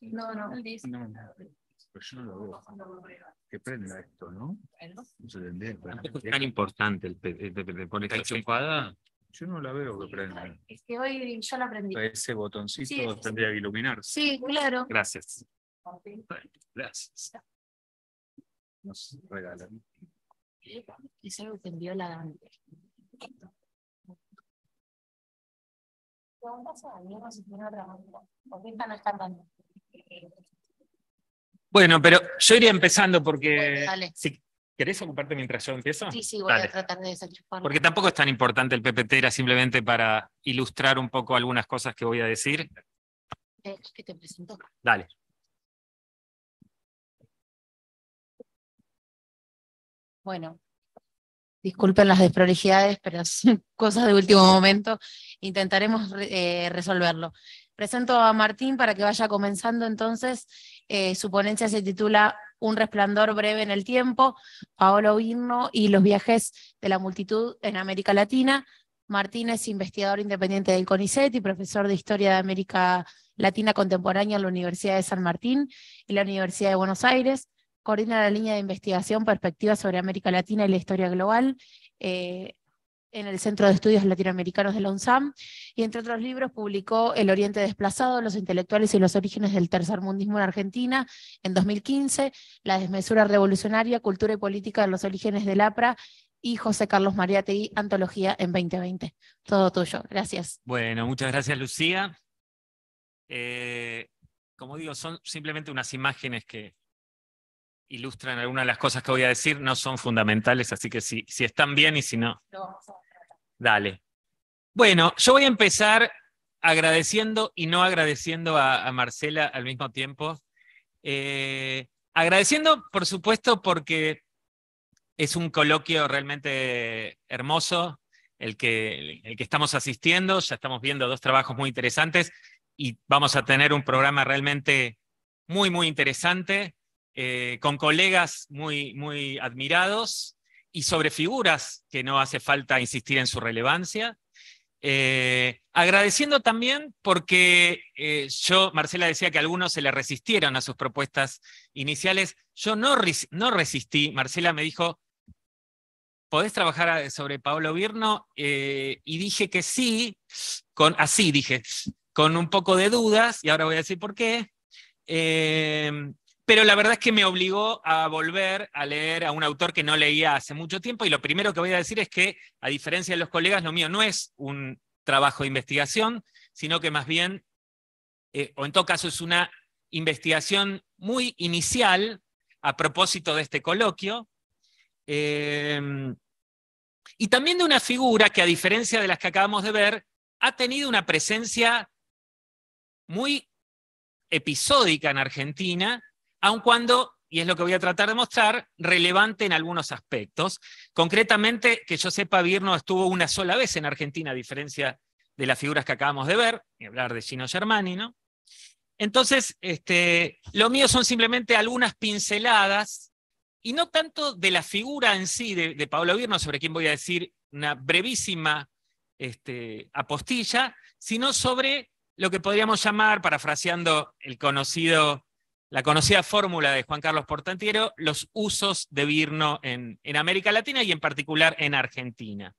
No, no, no. Pues yo no lo veo. Que prenda esto, ¿no? es tan importante el, poner el, el, yo no la veo que prenda. Es que hoy yo la prendí. Ese botoncito tendría que iluminarse. Sí, claro. Gracias. Gracias. Nos regalan. Es algo que envió la Dante. Bueno, pero yo iría empezando porque ¿Querés ocuparte mientras yo empiezo? Sí, sí, voy a tratar de desenchufarme. Porque tampoco es tan importante el PPT, era simplemente para ilustrar un poco algunas cosas que voy a decir. Eh, que te presento. Dale. Bueno, disculpen las desprolijidades, pero son cosas de último momento. Intentaremos eh, resolverlo. Presento a Martín para que vaya comenzando entonces eh, su ponencia se titula Un resplandor breve en el tiempo, Paolo Virno y los viajes de la multitud en América Latina. es investigador independiente del CONICET y profesor de Historia de América Latina Contemporánea en la Universidad de San Martín y la Universidad de Buenos Aires. Coordina la línea de investigación Perspectivas sobre América Latina y la Historia Global. Eh, en el Centro de Estudios Latinoamericanos de la UNSAM, y entre otros libros publicó El Oriente Desplazado, los intelectuales y los orígenes del Tercer Mundismo en Argentina en 2015, La desmesura revolucionaria, cultura y política de los orígenes del APRA y José Carlos Mariategui, Antología en 2020. Todo tuyo, gracias. Bueno, muchas gracias Lucía. Eh, como digo, son simplemente unas imágenes que ilustran algunas de las cosas que voy a decir, no son fundamentales, así que si, si están bien y si no. Dale. Bueno, yo voy a empezar agradeciendo y no agradeciendo a, Marcela al mismo tiempo. Eh, agradeciendo, por supuesto, porque es un coloquio realmente hermoso el que, el que estamos asistiendo. Ya estamos viendo dos trabajos muy interesantes y vamos a tener un programa realmente muy, muy interesante. Eh, con colegas muy, muy admirados y sobre figuras que no hace falta insistir en su relevancia. Eh, agradeciendo también porque eh, yo, Marcela decía que algunos se le resistieron a sus propuestas iniciales. Yo no, no resistí. Marcela me dijo, ¿podés trabajar sobre Pablo Virno? y dije que sí, con, así dije, con un poco de dudas, y ahora voy a decir por qué. Eh, pero la verdad es que me obligó a volver a leer a un autor que no leía hace mucho tiempo y lo primero que voy a decir es que, a diferencia de los colegas, lo mío no es un trabajo de investigación, sino que más bien, eh, o en todo caso es una investigación muy inicial a propósito de este coloquio, em, y también de una figura que, a diferencia de las que acabamos de ver, ha tenido una presencia muy episódica en Argentina aun cuando, y es lo que voy a tratar de mostrar, relevante en algunos aspectos. Concretamente, que yo sepa, Virno estuvo una sola vez en Argentina, a diferencia de las figuras que acabamos de ver, y hablar de Gino Germani, ¿no? Entonces, este, lo mío son simplemente algunas pinceladas, y no tanto de la figura en sí de, Pablo Virno, sobre quien voy a decir una brevísima este, apostilla, sino sobre lo que podríamos llamar, parafraseando el conocido la conocida fórmula de Juan Carlos Portantiero, los usos de Virno en, América Latina y en particular en Argentina.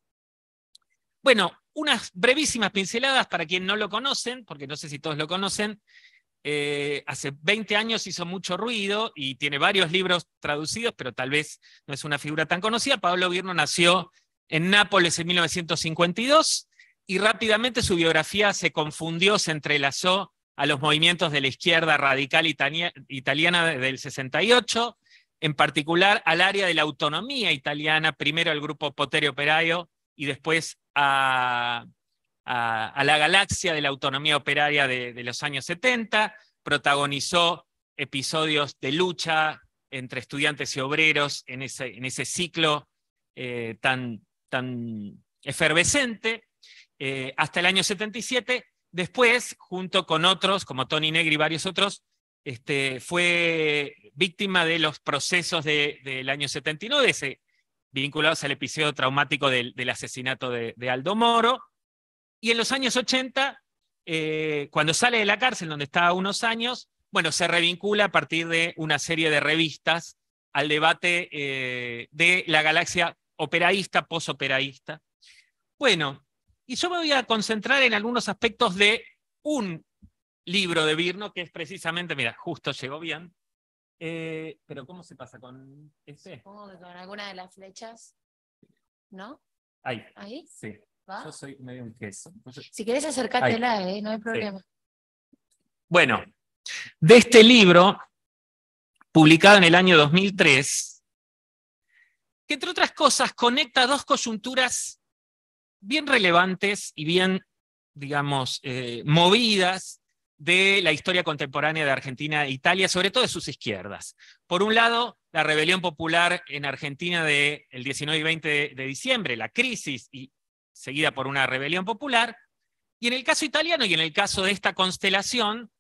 Bueno, unas brevísimas pinceladas para quien no lo conocen, porque no sé si todos lo conocen. Eh, hace 20 años hizo mucho ruido y tiene varios libros traducidos, pero tal vez no es una figura tan conocida. Pablo Virno nació en Nápoles en 1952 y rápidamente su biografía se confundió, se entrelazó a los movimientos de la izquierda radical italiana del 68, en particular al área de la autonomía italiana, primero al grupo potere Operaio y después a, la galaxia de la autonomía operaria de, los años 70, protagonizó episodios de lucha entre estudiantes y obreros en ese, en ese ciclo eh, tan, tan, efervescente, eh, hasta el año 77, Después, junto con otros, como Tony Negri y varios otros, este, fue víctima de los procesos del año 79, ese, vinculados al episodio traumático del, asesinato de, Aldo Moro. Y en los años 80, eh, cuando sale de la cárcel, donde estaba unos años, bueno, se revincula a partir de una serie de revistas al debate eh, de la galaxia operaísta, posoperaísta. Bueno, y yo me voy a concentrar en algunos aspectos de un libro de Birno, que es precisamente, mira, justo llegó bien. Eh, pero ¿cómo se pasa con este? con alguna de las flechas, ¿no? Ahí. Ahí. Sí. Yo soy medio un queso. Si querés acercártela, eh, no hay problema. Bueno, de este libro, publicado en el año 2003, que entre otras cosas conecta dos coyunturas bien relevantes y bien, digamos, eh, movidas de la historia contemporánea de Argentina e Italia, sobre todo de sus izquierdas. Por un lado, la rebelión popular en Argentina del 19 y 20 de, de diciembre, la crisis y seguida por una rebelión popular, y en el caso italiano y en el caso de esta constelación,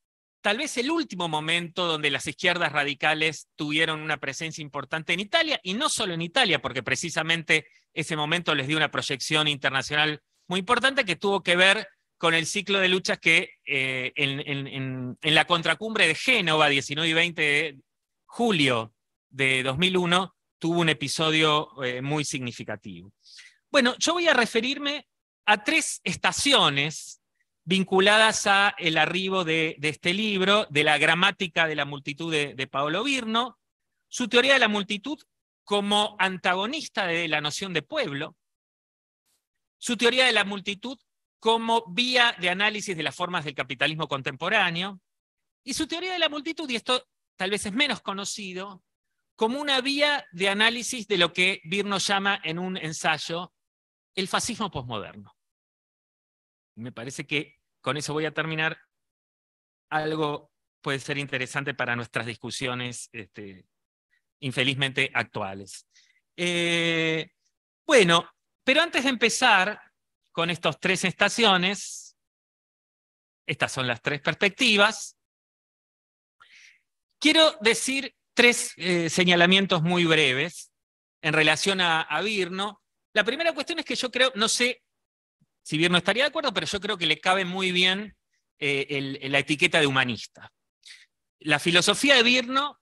tal vez el último momento donde las izquierdas radicales tuvieron una presencia importante en Italia, y no solo en Italia, porque precisamente ese momento les dio una proyección internacional muy importante que tuvo que ver con el ciclo de luchas que eh, en, la contracumbre de Génova, 19 y 20 de julio de 2001, tuvo un episodio eh, muy significativo. Bueno, yo voy a referirme a tres estaciones vinculadas a el arribo de, este libro, de la gramática de la multitud de Paolo Virno, su teoría de la multitud como antagonista de la noción de pueblo, su teoría de la multitud como vía de análisis de las formas del capitalismo contemporáneo, y su teoría de la multitud, y esto tal vez es menos conocido, como una vía de análisis de lo que Birno llama en un ensayo el fascismo posmoderno. Me parece que con eso voy a terminar. Algo puede ser interesante para nuestras discusiones este, infelizmente actuales. Eh, bueno, pero antes de empezar con estas tres estaciones, estas son las tres perspectivas, quiero decir tres eh, señalamientos muy breves en relación a, Birno. Virno. La primera cuestión es que yo creo, no sé si Virno estaría de acuerdo, pero yo creo que le cabe muy bien eh, la etiqueta de humanista. La filosofía de Virno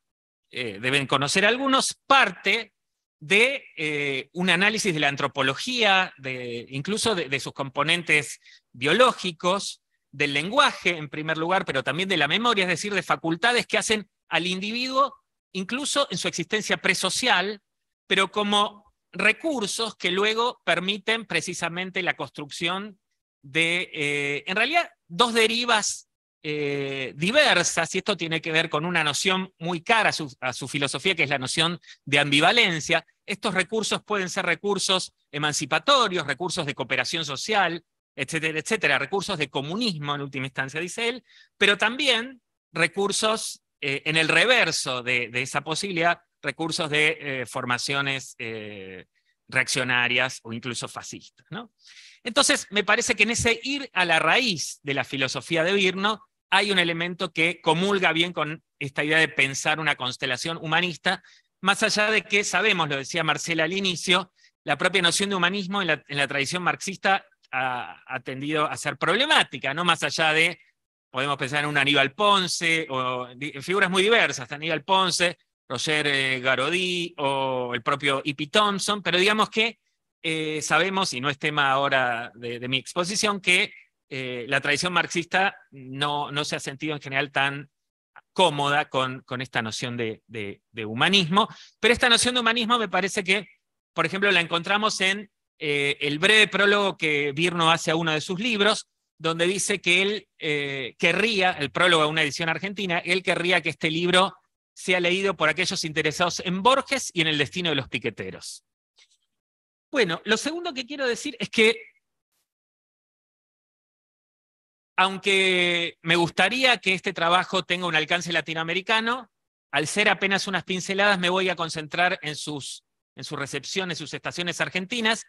eh, deben conocer algunos, parte de eh, un análisis de la antropología, de, incluso de, sus componentes biológicos, del lenguaje en primer lugar, pero también de la memoria, es decir, de facultades que hacen al individuo, incluso en su existencia presocial, pero como recursos que luego permiten precisamente la construcción de, eh, en realidad, dos derivas eh, diversas, y esto tiene que ver con una noción muy cara a su, filosofía, que es la noción de ambivalencia. Estos recursos pueden ser recursos emancipatorios, recursos de cooperación social, etcétera, etcétera, recursos de comunismo en última instancia, dice él, pero también recursos eh, en el reverso de, esa posibilidad, recursos de eh, formaciones reaccionarias o incluso fascistas. Entonces, me parece que en ese ir a la raíz de la filosofía de Virno hay un elemento que comulga bien con esta idea de pensar una constelación humanista, más allá de que sabemos, lo decía Marcela al inicio, la propia noción de humanismo en la, tradición marxista ha, tendido a ser problemática, no más allá de, podemos pensar en un Aníbal Ponce, o figuras muy diversas, Aníbal Ponce, Roger eh, Garodí o el propio Hippie Thompson, pero digamos que eh, sabemos, y no es tema ahora de mi exposición, que eh, la tradición marxista no, no, se ha sentido en general tan cómoda con, esta noción de, humanismo, pero esta noción de humanismo me parece que, por ejemplo, la encontramos en eh, el breve prólogo que Birno hace a uno de sus libros, donde dice que él eh, querría, el prólogo a una edición argentina, él querría que este libro sea leído por aquellos interesados en Borges y en el destino de los piqueteros. Bueno, lo segundo que quiero decir es que aunque me gustaría que este trabajo tenga un alcance latinoamericano, al ser apenas unas pinceladas me voy a concentrar en, sus, en sus recepciones, sus estaciones argentinas,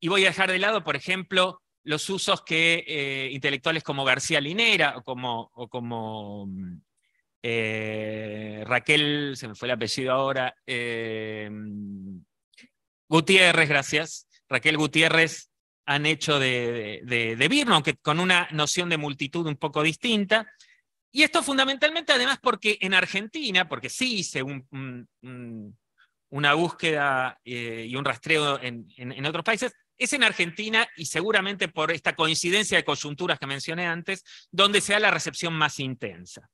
y voy a dejar de lado, por ejemplo, los usos que eh, intelectuales como García Linera o como, eh, Raquel, se me fue el apellido ahora, eh, Gutiérrez, gracias, Raquel Gutiérrez han hecho de, de, de aunque con una noción de multitud un poco distinta. Y esto fundamentalmente además porque en Argentina, porque sí hice una búsqueda eh, y un rastreo en, en, en, otros países, es en Argentina y seguramente por esta coincidencia de coyunturas que mencioné antes, donde se da la recepción más intensa.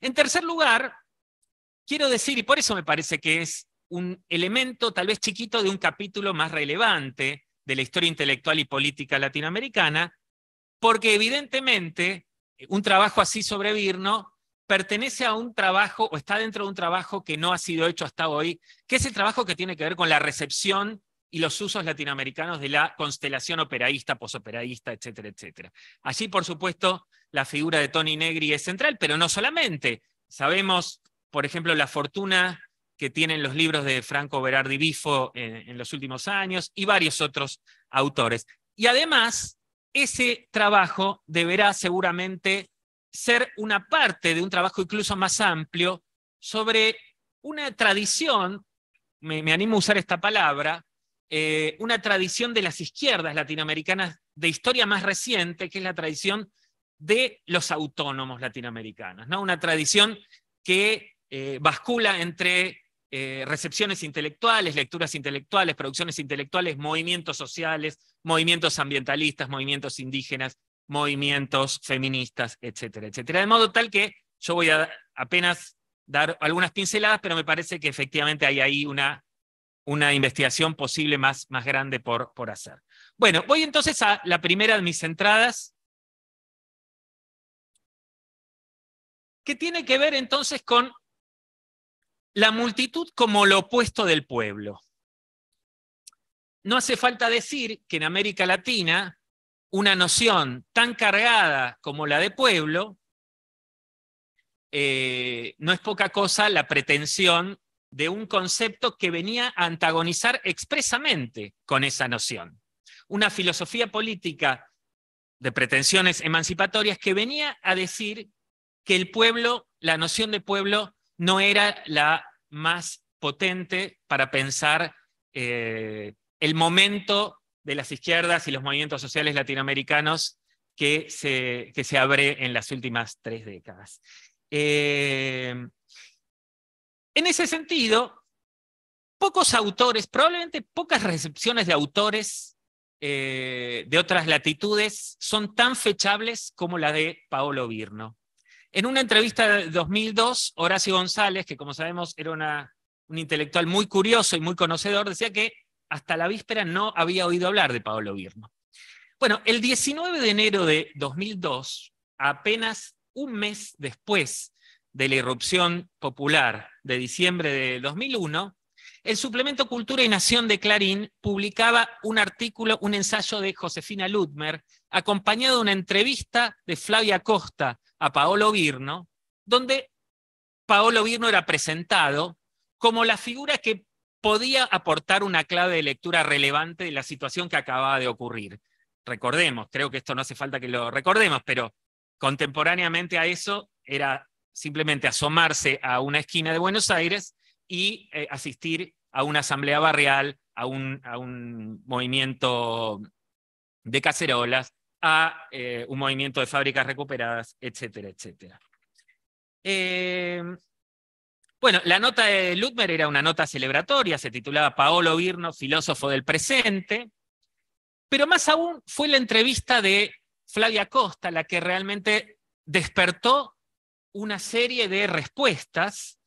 En tercer lugar, quiero decir, y por eso me parece que es un elemento tal vez chiquito de un capítulo más relevante, de la historia intelectual y política latinoamericana, porque evidentemente eh, un trabajo así sobre Virno pertenece a un trabajo o está dentro de un trabajo que no ha sido hecho hasta hoy, que es el trabajo que tiene que ver con la recepción y los usos latinoamericanos de la constelación operaísta, posoperaísta, etcétera, etcétera. Allí, por supuesto, la figura de Tony Negri es central, pero no solamente. Sabemos, por ejemplo, la fortuna que tienen los libros de Franco Berardi Bifo eh, en, los últimos años y varios otros autores. Y además, ese trabajo deberá seguramente ser una parte de un trabajo incluso más amplio sobre una tradición, me, animo a usar esta palabra, eh, una tradición de las izquierdas latinoamericanas de historia más reciente, que es la tradición de los autónomos latinoamericanos, ¿no? una tradición que eh, bascula entre eh, recepciones intelectuales, lecturas intelectuales, producciones intelectuales, movimientos sociales, movimientos ambientalistas, movimientos indígenas, movimientos feministas, etcétera, etcétera. De modo tal que yo voy a apenas dar algunas pinceladas, pero me parece que efectivamente hay ahí una, una investigación posible más, más grande por, por hacer. Bueno, voy entonces a la primera de mis entradas, que tiene que ver entonces con la multitud como lo opuesto del pueblo. No hace falta decir que en América Latina una noción tan cargada como la de pueblo, eh, no es poca cosa la pretensión de un concepto que venía a antagonizar expresamente con esa noción. Una filosofía política de pretensiones emancipatorias que venía a decir que el pueblo, la noción de pueblo, no era la más potente para pensar eh, el momento de las izquierdas y los movimientos sociales latinoamericanos que se, que se abre en las últimas tres décadas. Eh, en ese sentido, pocos autores, probablemente pocas recepciones de autores eh, de otras latitudes son tan fechables como la de Paolo Virno. En una entrevista de 2002, Horacio González, que como sabemos era un intelectual muy curioso y muy conocedor, decía que hasta la víspera no había oído hablar de Pablo Virno. Bueno, el 19 de enero de 2002, apenas un mes después de la irrupción popular de diciembre de 2001, el suplemento Cultura y Nación de Clarín publicaba un artículo, un ensayo de Josefina Ludmer acompañado de una entrevista de Flavia Costa a Paolo Virno, donde Paolo Virno era presentado como la figura que podía aportar una clave de lectura relevante de la situación que acababa de ocurrir. Recordemos, creo que esto no hace falta que lo recordemos, pero contemporáneamente a eso era simplemente asomarse a una esquina de Buenos Aires y eh, asistir a una asamblea barrial, a un, a un movimiento de cacerolas, a eh, un movimiento de fábricas recuperadas, etcétera, etcétera. Em, bueno, la nota de Ludmer era una nota celebratoria, se titulaba Paolo Virno, filósofo del presente, pero más aún fue la entrevista de Flavia Costa la que realmente despertó una serie de respuestas,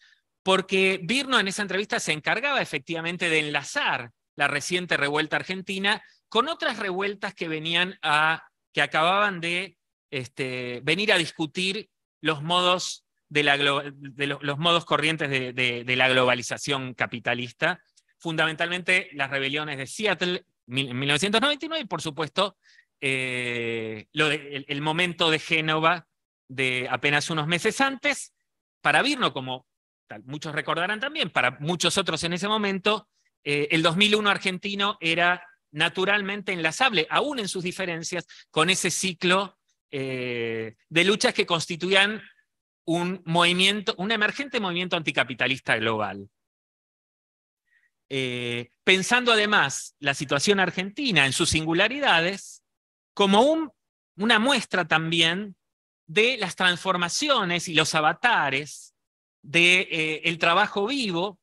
porque Virno en esa entrevista se encargaba efectivamente de enlazar la reciente revuelta argentina con otras revueltas que venían a acababan de este, venir a discutir los modos, de modos corrientes de, la globalización capitalista, fundamentalmente las rebeliones de Seattle en 1999 y por supuesto eh, el, momento de Génova de apenas unos meses antes, para Virno, como muchos recordarán también, para muchos otros en ese momento, eh, el 2001 argentino era naturalmente enlazable, aún en sus diferencias, con ese ciclo eh, de luchas que constituían un movimiento, un emergente movimiento anticapitalista global. Eh, pensando además la situación argentina en sus singularidades como una muestra también de las transformaciones y los avatares del de, eh, el trabajo vivo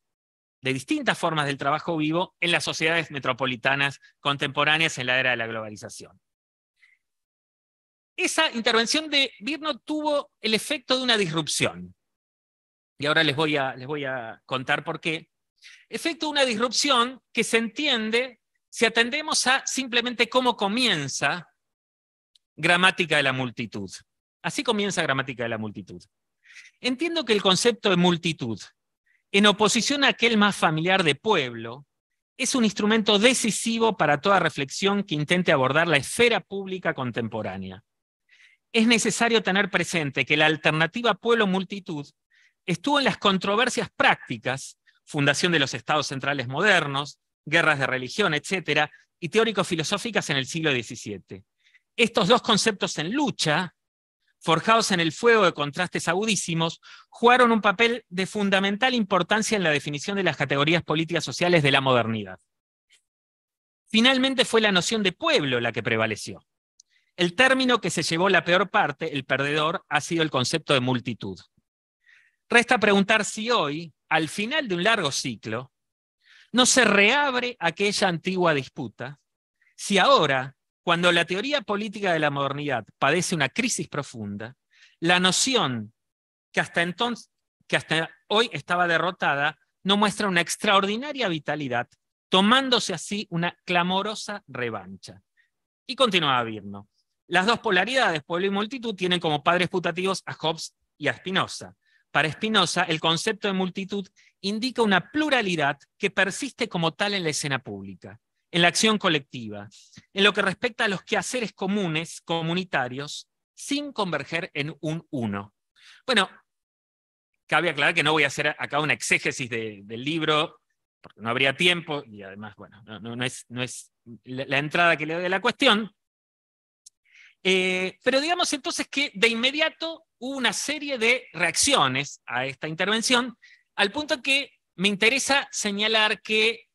de distintas formas del trabajo vivo en las sociedades metropolitanas contemporáneas en la era de la globalización. Esa intervención de Birno tuvo el efecto de una disrupción. Y ahora les voy a, les voy a contar por qué. Efecto de una disrupción que se entiende si atendemos a simplemente cómo comienza gramática de la multitud. Así comienza gramática de la multitud. Entiendo que el concepto de multitud en oposición a aquel más familiar de pueblo, es un instrumento decisivo para toda reflexión que intente abordar la esfera pública contemporánea. Es necesario tener presente que la alternativa pueblo-multitud estuvo en las controversias prácticas, fundación de los estados centrales modernos, guerras de religión, etc., y teórico-filosóficas en el siglo XVII. Estos dos conceptos en lucha forjados en el fuego de contrastes agudísimos, jugaron un papel de fundamental importancia en la definición de las categorías políticas sociales de la modernidad. Finalmente fue la noción de pueblo la que prevaleció. El término que se llevó la peor parte, el perdedor, ha sido el concepto de multitud. Resta preguntar si hoy, al final de un largo ciclo, no se reabre aquella antigua disputa, si ahora cuando la teoría política de la modernidad padece una crisis profunda, la noción que hasta entonces que hasta hoy estaba derrotada, no muestra una extraordinaria vitalidad, tomándose así una clamorosa revancha. Y continúa Virno. Las dos polaridades, pueblo y multitud, tienen como padres putativos a Hobbes y a Spinoza. Para Spinoza, el concepto de multitud indica una pluralidad que persiste como tal en la escena pública en la acción colectiva, en lo que respecta a los quehaceres comunes, comunitarios, sin converger en un uno. Bueno, cabe aclarar que no voy a hacer acá una exégesis del libro, porque no habría tiempo, y además, bueno, no, es, no es la, entrada que le doy a la cuestión. Eh, pero digamos entonces que de inmediato hubo una serie de reacciones a esta intervención, al punto que me interesa señalar que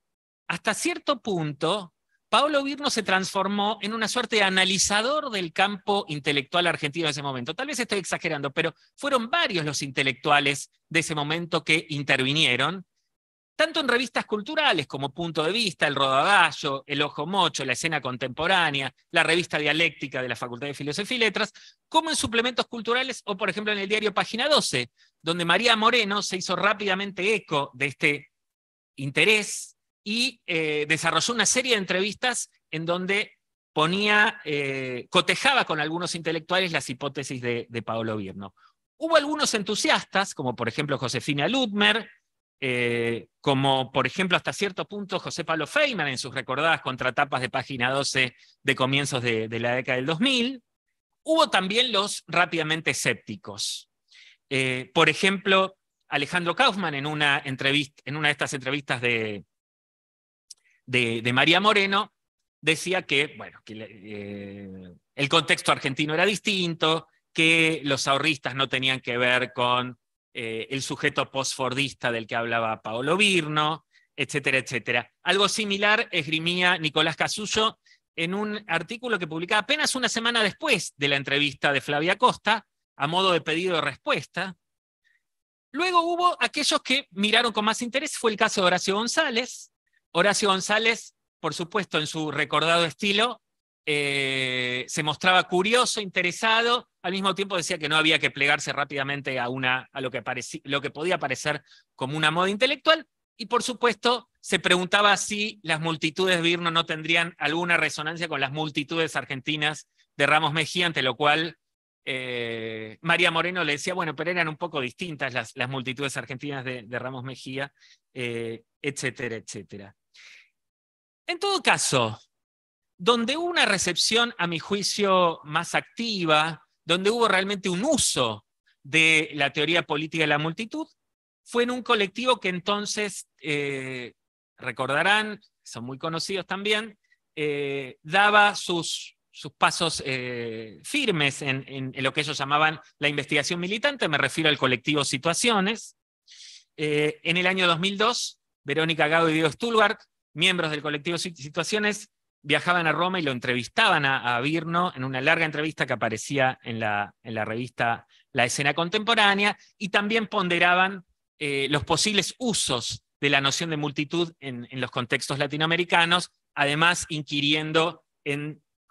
hasta cierto punto, Pablo Virno se transformó en una suerte de analizador del campo intelectual argentino de ese momento. Tal vez estoy exagerando, pero fueron varios los intelectuales de ese momento que intervinieron, tanto en revistas culturales como Punto de Vista, El Rodagallo, El Ojo Mocho, La Escena Contemporánea, la revista Dialéctica de la Facultad de Filosofía y Letras, como en suplementos culturales o, por ejemplo, en el diario Página 12, donde María Moreno se hizo rápidamente eco de este interés y eh, desarrolló una serie de entrevistas en donde ponía, eh, cotejaba con algunos intelectuales las hipótesis de, Paolo Virno. Hubo algunos entusiastas, como por ejemplo Josefina Ludmer, eh, como por ejemplo hasta cierto punto José Pablo Feynman en sus recordadas contratapas de página 12 de comienzos de, la década del 2000. Hubo también los rápidamente escépticos. por ejemplo, Alejandro Kaufman en una, entrevista, en una de estas entrevistas de, de, María Moreno, decía que, bueno, que eh, el contexto argentino era distinto, que los ahorristas no tenían que ver con eh, el sujeto postfordista del que hablaba Paolo Virno, etcétera, etcétera. Algo similar esgrimía Nicolás Casullo en un artículo que publicaba apenas una semana después de la entrevista de Flavia Costa, a modo de pedido de respuesta. Luego hubo aquellos que miraron con más interés, fue el caso de Horacio González, Horacio González, por supuesto, en su recordado estilo, eh, se mostraba curioso, interesado, al mismo tiempo decía que no había que plegarse rápidamente a, una, lo, que podía parecer como una moda intelectual, y por supuesto se preguntaba si las multitudes de Virno no tendrían alguna resonancia con las multitudes argentinas de Ramos Mejía, ante lo cual eh, María Moreno le decía, bueno, pero eran un poco distintas las, multitudes argentinas de, Ramos Mejía, eh, etcétera, etcétera. En todo caso, donde hubo una recepción, a mi juicio, más activa, donde hubo realmente un uso de la teoría política de la multitud, fue en un colectivo que entonces, eh, recordarán, son muy conocidos también, eh, daba sus, pasos eh, firmes en, lo que ellos llamaban la investigación militante, me refiero al colectivo Situaciones. en el año 2002, Verónica Gado y Diego Stulbart miembros del colectivo Situaciones viajaban a Roma y lo entrevistaban a, Virno en una larga entrevista que aparecía en la, en la revista La Escena Contemporánea, y también ponderaban eh, los posibles usos de la noción de multitud en, los contextos latinoamericanos, además inquiriendo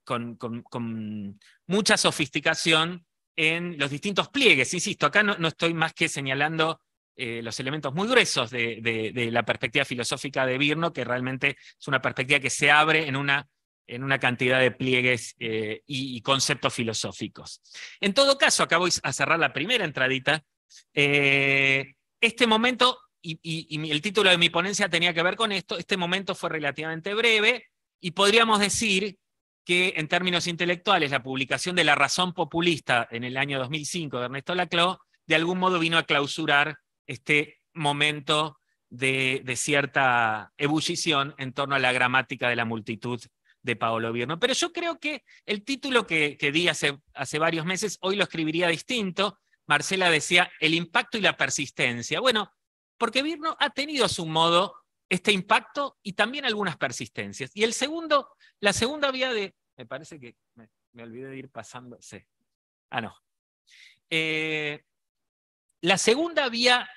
con, mucha sofisticación en los distintos pliegues. Insisto, acá no estoy más que señalando eh, los elementos muy gruesos de, la perspectiva filosófica de Birno, que realmente es una perspectiva que se abre en una, en una cantidad de pliegues eh, y, conceptos filosóficos. En todo caso, acá voy a cerrar la primera entradita. Eh, este momento, y, y el título de mi ponencia tenía que ver con esto, este momento fue relativamente breve y podríamos decir que en términos intelectuales la publicación de La Razón Populista en el año 2005 de Ernesto Laclau de algún modo vino a clausurar este momento de, cierta ebullición en torno a la gramática de la multitud de Paolo Birno. Pero yo creo que el título que, di hace, varios meses, hoy lo escribiría distinto. Marcela decía, el impacto y la persistencia. Bueno, porque Birno ha tenido a su modo este impacto y también algunas persistencias. Y el segundo, la segunda vía de... Me parece que me, olvidé de ir pasándose. Ah, no. Eh, la segunda vía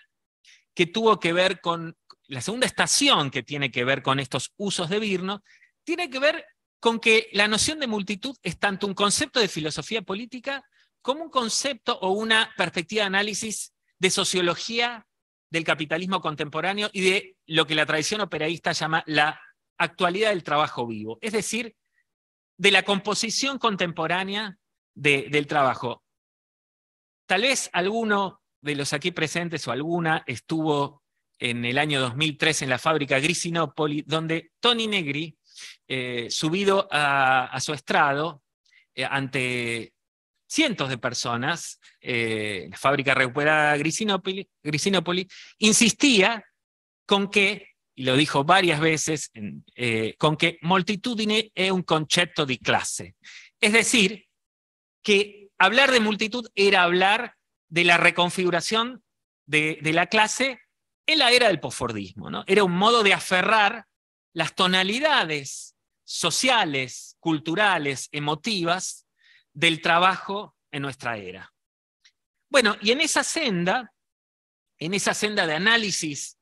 que tuvo que ver con, la segunda estación que tiene que ver con estos usos de Birno, tiene que ver con que la noción de multitud es tanto un concepto de filosofía política como un concepto o una perspectiva de análisis de sociología del capitalismo contemporáneo y de lo que la tradición operaísta llama la actualidad del trabajo vivo, es decir, de la composición contemporánea del trabajo. Tal vez alguno de los aquí presentes o alguna estuvo en el año 2003 en la fábrica Grisinopoli, donde Tony Negri, eh, subido a, su estrado eh, ante cientos de personas, eh, la fábrica recuperada Grisinopoli, insistía con que, y lo dijo varias veces, con que multitudine es un concepto de clase. Es decir, que hablar de multitud era hablar de la reconfiguración de, la clase en la era del posfordismo. ¿no? Era un modo de aferrar las tonalidades sociales, culturales, emotivas del trabajo en nuestra era. Bueno, y en esa senda, en esa senda de análisis,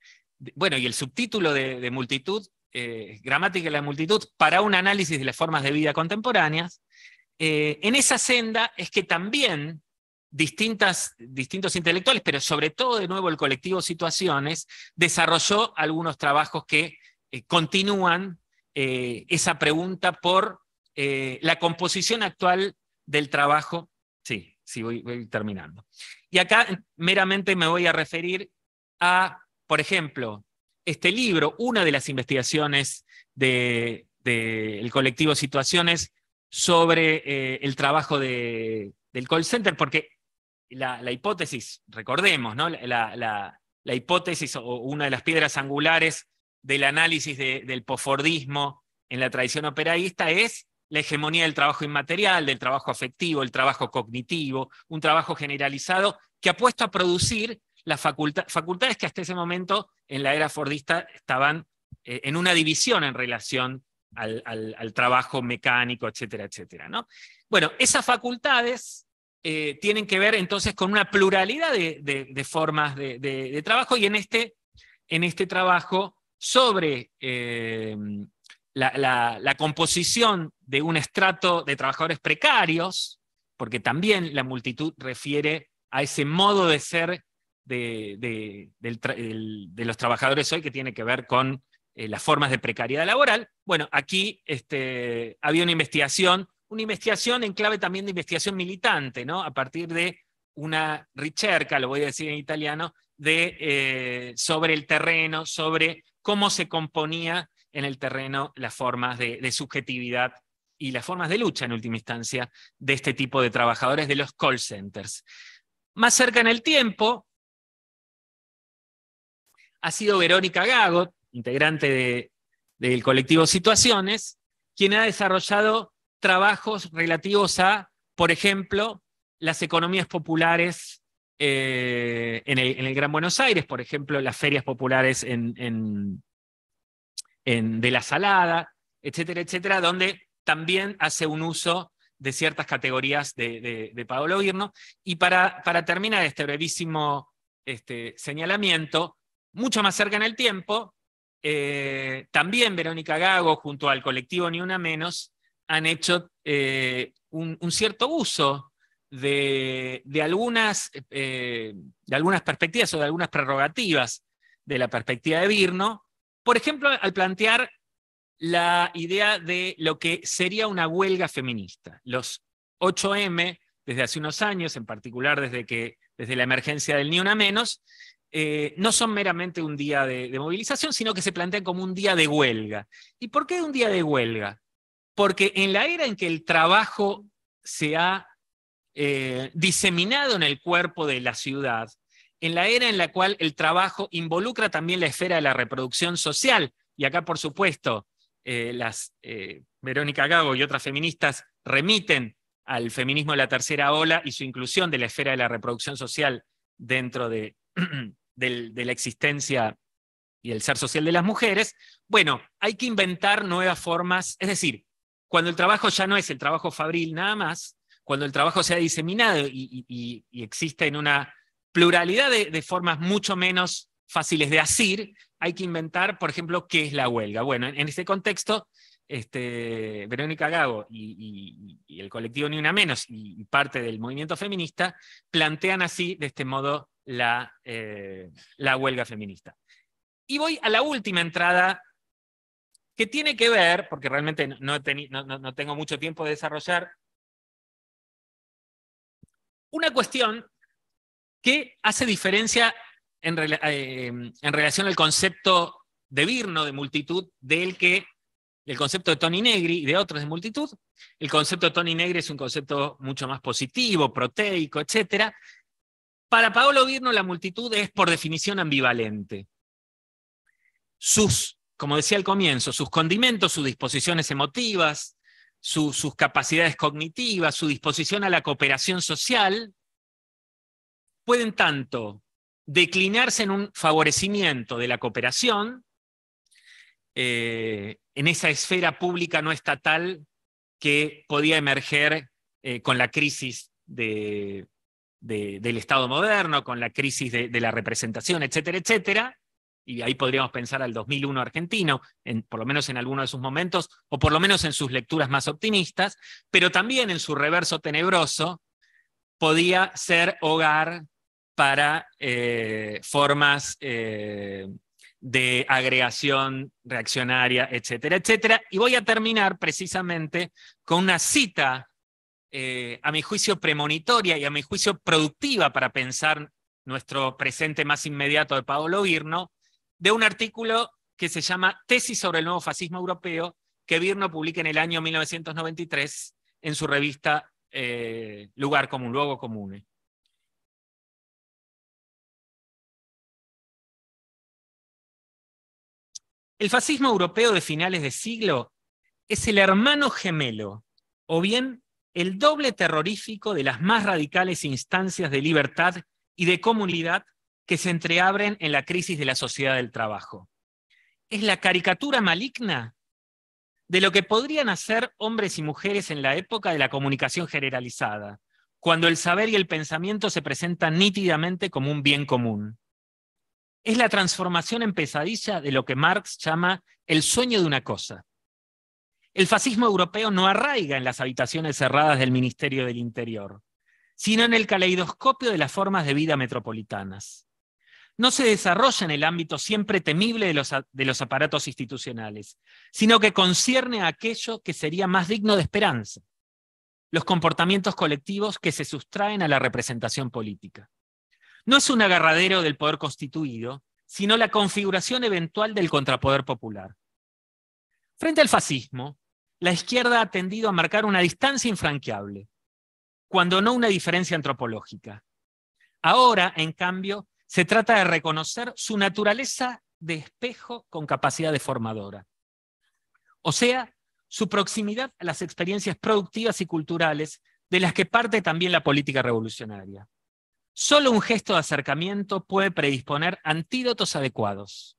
bueno, y el subtítulo de, multitud, eh, gramática de la multitud, para un análisis de las formas de vida contemporáneas, eh, en esa senda es que también distintas, distintos intelectuales, pero sobre todo de nuevo el colectivo Situaciones, desarrolló algunos trabajos que eh, continúan eh, esa pregunta por eh, la composición actual del trabajo. Sí, sí, voy, terminando. Y acá meramente me voy a referir a, por ejemplo, este libro, una de las investigaciones del colectivo Situaciones sobre el trabajo del call center, porque la, hipótesis, recordemos, la, hipótesis o una de las piedras angulares del análisis del posfordismo en la tradición operadista es la hegemonía del trabajo inmaterial, del trabajo afectivo, el trabajo cognitivo, un trabajo generalizado que ha puesto a producir las facultades que hasta ese momento en la era fordista estaban eh, en una división en relación al, trabajo mecánico, etcétera, etcétera. ¿no? Bueno, esas facultades eh, tienen que ver entonces con una pluralidad de, formas de, trabajo y en este, en este trabajo sobre eh, la, composición de un estrato de trabajadores precarios, porque también la multitud refiere a ese modo de ser de, los trabajadores hoy que tiene que ver con eh, las formas de precariedad laboral. Bueno, aquí este, había una investigación una investigación en clave también de investigación militante, A partir de una ricerca, lo voy a decir en italiano, eh, sobre el terreno, sobre cómo se componía en el terreno las formas de, subjetividad y las formas de lucha, en última instancia, de este tipo de trabajadores de los call centers. Más cerca en el tiempo ha sido Verónica Gagot, integrante del colectivo Situaciones, quien ha desarrollado trabajos relativos a, por ejemplo, las economías populares eh, en, el, Gran Buenos Aires, por ejemplo, las ferias populares en, de la Salada, etcétera, etcétera, donde también hace un uso de ciertas categorías de, Paolo Y para, terminar este brevísimo este, señalamiento, mucho más cerca en el tiempo, eh, también Verónica Gago, junto al colectivo Ni Una Menos, han hecho eh, un, cierto uso de, algunas, eh, de algunas perspectivas o de algunas prerrogativas de la perspectiva de Birno, por ejemplo, al plantear la idea de lo que sería una huelga feminista. Los 8M, desde hace unos años, en particular desde, que, desde la emergencia del Ni Una Menos, eh, no son meramente un día de, de, movilización, sino que se plantean como un día de huelga. ¿Y por qué un día de huelga? Porque en la era en que el trabajo se ha eh, diseminado en el cuerpo de la ciudad, en la era en la cual el trabajo involucra también la esfera de la reproducción social, y acá por supuesto eh, las eh, Verónica Gago y otras feministas remiten al feminismo de la tercera ola y su inclusión de la esfera de la reproducción social dentro de la existencia y el ser social de las mujeres, bueno, hay que inventar nuevas formas, es decir, cuando el trabajo ya no es el trabajo fabril nada más, cuando el trabajo se ha diseminado y, existe en una pluralidad de, formas mucho menos fáciles de asir, hay que inventar, por ejemplo, qué es la huelga. Bueno, en, este contexto, este, Verónica Gago y, el colectivo Ni Una Menos y, parte del movimiento feminista plantean así, de este modo, la eh, huelga feminista. Y voy a la última entrada que tiene que ver, porque realmente no, tengo mucho tiempo de desarrollar, una cuestión que hace diferencia en, eh, relación al concepto de Virno, de multitud del que el concepto de Tony Negri y de otros de multitud. El concepto de Tony Negri es un concepto mucho más positivo, proteico, etcétera. Para Paolo Virno la multitud es por definición ambivalente. Sus como decía al comienzo, sus condimentos, sus disposiciones emotivas, sus capacidades cognitivas, su disposición a la cooperación social, pueden tanto declinarse en un favorecimiento de la cooperación, eh, en esa esfera pública no estatal que podía emerger eh, con la crisis del Estado moderno, con la crisis de, de la representación, etcétera, etcétera, y ahí podríamos pensar al 2001 argentino, por lo menos en alguno de sus momentos, o por lo menos en sus lecturas más optimistas, pero también en su reverso tenebroso, podía ser hogar para eh, formas eh, de agregación reaccionaria, etcétera, etcétera. Y voy a terminar precisamente con una cita, eh, a mi juicio premonitoria y a mi juicio productiva para pensar nuestro presente más inmediato de Paolo Virno, de un artículo que se llama Tesis sobre el nuevo fascismo europeo, que Birno publica en el año 1993 en su revista eh, Lugar Común, Luego Comune. El fascismo europeo de finales de siglo es el hermano gemelo, o bien el doble terrorífico de las más radicales instancias de libertad y de comunidad que se entreabren en la crisis de la sociedad del trabajo. Es la caricatura maligna de lo que podrían hacer hombres y mujeres en la época de la comunicación generalizada, cuando el saber y el pensamiento se presentan nítidamente como un bien común. Es la transformación en pesadilla de lo que Marx llama el sueño de una cosa. El fascismo europeo no arraiga en las habitaciones cerradas del Ministerio del Interior, sino en el caleidoscopio de las formas de vida metropolitanas no se desarrolla en el ámbito siempre temible de los, aparatos institucionales, sino que concierne a aquello que sería más digno de esperanza, los comportamientos colectivos que se sustraen a la representación política. No es un agarradero del poder constituido, sino la configuración eventual del contrapoder popular. Frente al fascismo, la izquierda ha tendido a marcar una distancia infranqueable, cuando no una diferencia antropológica. Ahora, en cambio, se trata de reconocer su naturaleza de espejo con capacidad deformadora. O sea, su proximidad a las experiencias productivas y culturales de las que parte también la política revolucionaria. Solo un gesto de acercamiento puede predisponer antídotos adecuados.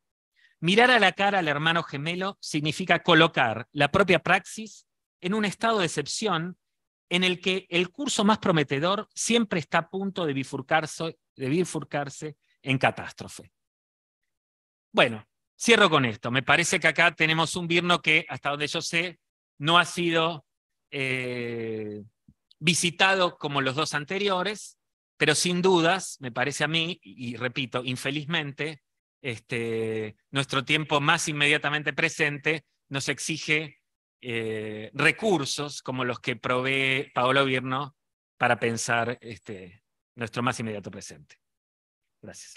Mirar a la cara al hermano gemelo significa colocar la propia praxis en un estado de excepción en el que el curso más prometedor siempre está a punto de bifurcarse, en catástrofe. Bueno, cierro con esto. Me parece que acá tenemos un Virno que, hasta donde yo sé, no ha sido eh, visitado como los dos anteriores, pero sin dudas, me parece a mí, y repito, infelizmente, este, nuestro tiempo más inmediatamente presente nos exige eh, recursos como los que provee Paolo Virno para pensar este, nuestro más inmediato presente. Gracias.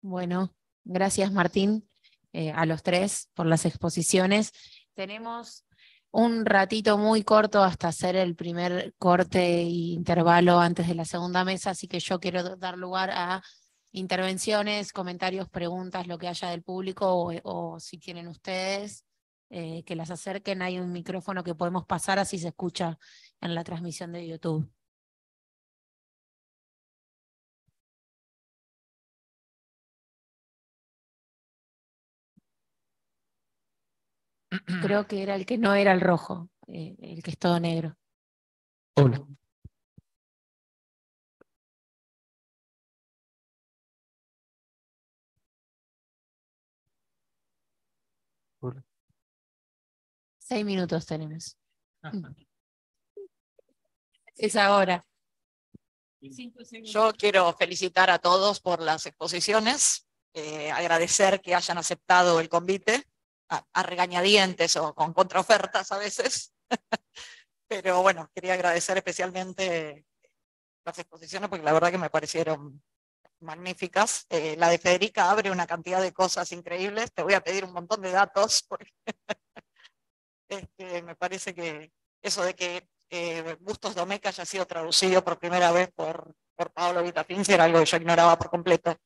Bueno, gracias Martín, eh, a los tres por las exposiciones. Tenemos un ratito muy corto hasta hacer el primer corte e intervalo antes de la segunda mesa, así que yo quiero dar lugar a intervenciones, comentarios, preguntas, lo que haya del público o, eh, si tienen ustedes, eh, que las acerquen. Hay un micrófono que podemos pasar así se escucha en la transmisión de YouTube. creo que era el que no era el rojo, eh, el que es todo negro. Hola. Seis minutos tenemos. Es ahora. Yo quiero felicitar a todos por las exposiciones, eh, agradecer que hayan aceptado el convite a, regañadientes o con contraofertas a veces. Pero bueno, quería agradecer especialmente las exposiciones porque la verdad que me parecieron magníficas. Eh, la de Federica abre una cantidad de cosas increíbles. Te voy a pedir un montón de datos porque este, me parece que eso de que eh, Bustos Domeca haya sido traducido por primera vez por, por Pablo Vitafinci era algo que yo ignoraba por completo.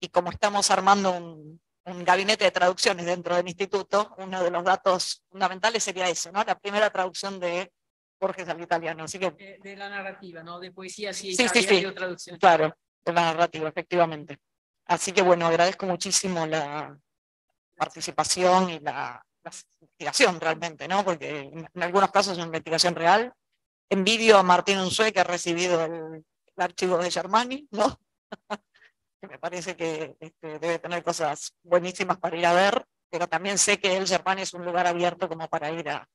Y como estamos armando un, un gabinete de traducciones dentro del instituto, uno de los datos fundamentales sería eso, ¿no? La primera traducción de Borges al italiano. Así que... Eh, de, la narrativa, ¿no? De poesía, sí, sí, sí, traducción. Claro, de la narrativa, efectivamente. Así que bueno, agradezco muchísimo la participación y la, investigación realmente, ¿no? Porque en, algunos casos es una investigación real. Envidio a Martín Unzué que ha recibido el archivo de Germani, ¿no? que me parece que este, debe tener cosas buenísimas para ir a ver, pero también sé que el Japan es un lugar abierto como para ir a,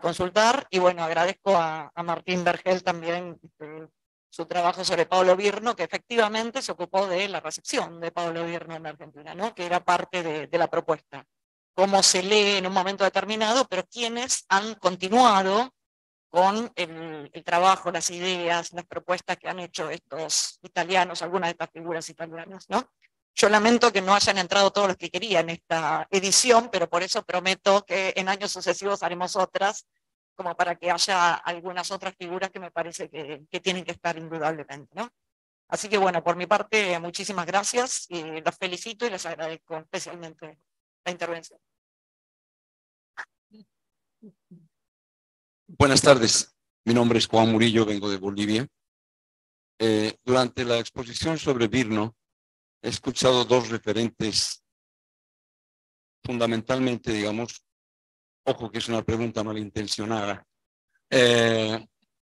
consultar. Y bueno, agradezco a, a Martín Vergel también este, su trabajo sobre Pablo Virno, que efectivamente se ocupó de la recepción de Pablo Virno en Argentina, ¿no? que era parte de, de la propuesta. Cómo se lee en un momento determinado, pero quienes han continuado con el, trabajo, las ideas, las propuestas que han hecho estos italianos, algunas de estas figuras italianas, ¿no? Yo lamento que no hayan entrado todos los que querían esta edición, pero por eso prometo que en años sucesivos haremos otras, como para que haya algunas otras figuras que me parece que, tienen que estar indudablemente, ¿no? Así que bueno, por mi parte, muchísimas gracias y los felicito y les agradezco especialmente la intervención. Buenas tardes, mi nombre es Juan Murillo, vengo de Bolivia. Eh, durante la exposición sobre Virno, he escuchado dos referentes, fundamentalmente, digamos, ojo que es una pregunta malintencionada, eh,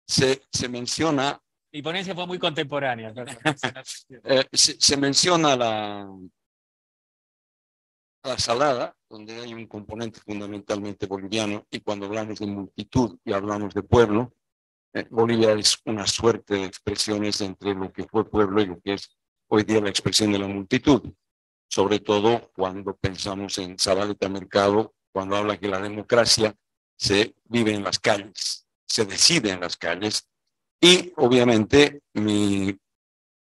se, menciona... Mi ponencia fue muy contemporánea. Eh, se, menciona la salada donde hay un componente fundamentalmente boliviano, y cuando hablamos de multitud y hablamos de pueblo, eh, Bolivia es una suerte de expresiones entre lo que fue pueblo y lo que es hoy día la expresión de la multitud, sobre todo cuando pensamos en Zabaleta Mercado, cuando habla que la democracia se vive en las calles, se decide en las calles, y obviamente mi,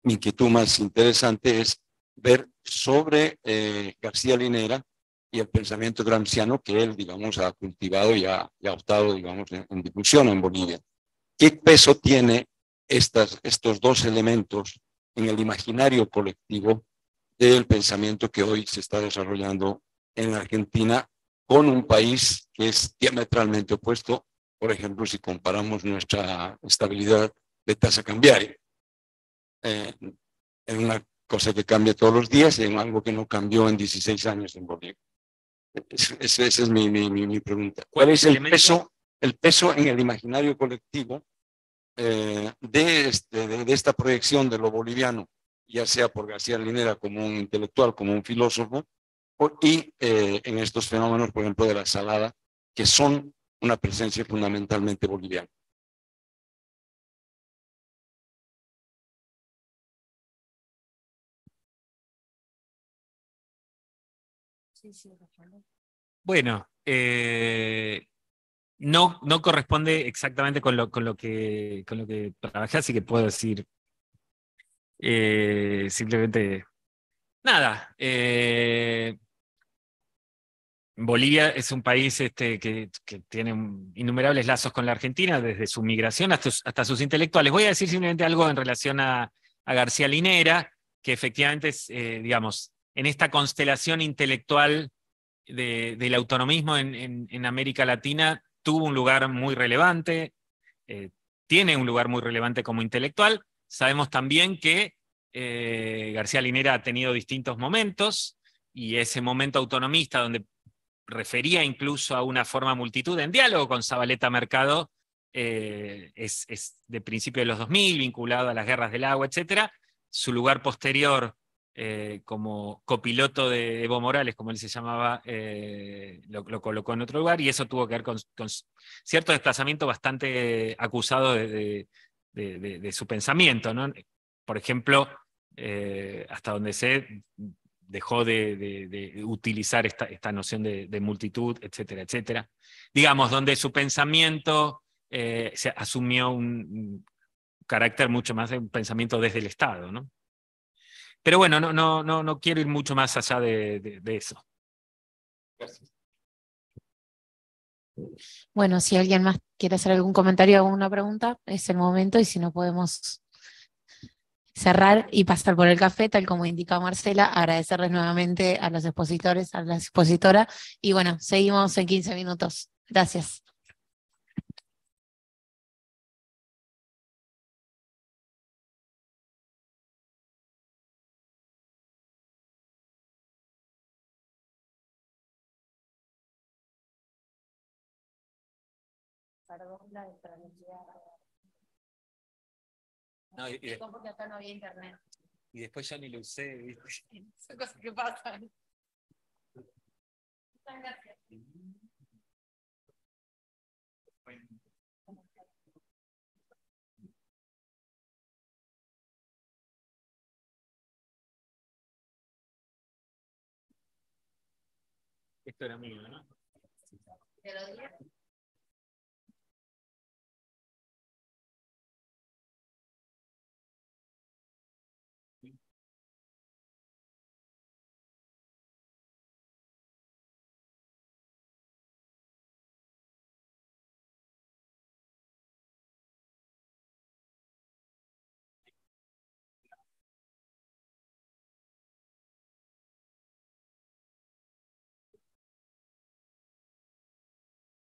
inquietud más interesante es ver sobre eh, García Linera, y el pensamiento gramsciano que él, digamos, ha cultivado y ha, y optado, digamos, en, difusión en Bolivia. ¿Qué peso tiene estas, estos dos elementos en el imaginario colectivo del pensamiento que hoy se está desarrollando en la Argentina con un país que es diametralmente opuesto, por ejemplo, si comparamos nuestra estabilidad de tasa cambiaria. Eh, en una cosa que cambia todos los días en algo que no cambió en 16 años en Bolivia. Esa es, mi, mi, pregunta. ¿Cuál es el peso, el peso en el imaginario colectivo eh, de, este, de, esta proyección de lo boliviano, ya sea por García Linera como un intelectual, como un filósofo, y eh, en estos fenómenos, por ejemplo, de la salada, que son una presencia fundamentalmente boliviana? Bueno, eh, no, no corresponde exactamente con lo, con lo, que, con lo que trabajé, así que puedo decir eh, simplemente nada. Eh, Bolivia es un país este, que, tiene innumerables lazos con la Argentina, desde su migración hasta, sus intelectuales. Voy a decir simplemente algo en relación a, García Linera, que efectivamente, es, digamos, en esta constelación intelectual del autonomismo en, América Latina tuvo un lugar muy relevante, eh, tiene un lugar muy relevante como intelectual. Sabemos también que eh, García Linera ha tenido distintos momentos y ese momento autonomista donde refería incluso a una forma multitud en diálogo con Zabaleta Mercado eh, es, es, de principio de los 2000, vinculado a las guerras del agua, etc. Su lugar posterior eh, como copiloto de Evo Morales, como él se llamaba, eh, lo, colocó en otro lugar y eso tuvo que ver con, cierto desplazamiento bastante acusado de, su pensamiento. Por ejemplo, eh, hasta donde se dejó de, utilizar esta, noción de, multitud, etcétera, etcétera. Digamos, donde su pensamiento se asumió un, carácter mucho más de un pensamiento desde el Estado, ¿no? Pero bueno, no, no, no, no quiero ir mucho más allá de, eso. Bueno, si alguien más quiere hacer algún comentario o alguna pregunta, es el momento y si no podemos cerrar y pasar por el café, tal como indica Marcela, agradecerles nuevamente a los expositores, a la expositora y bueno, seguimos en 15 minutos. Gracias. perdón, la estrategia. No, y, porque acá no había internet. Y después ya ni lo usé. ¿viste? Son cosas que pasan. Muchas gracias. Esto era mío, ¿no? Te lo dije.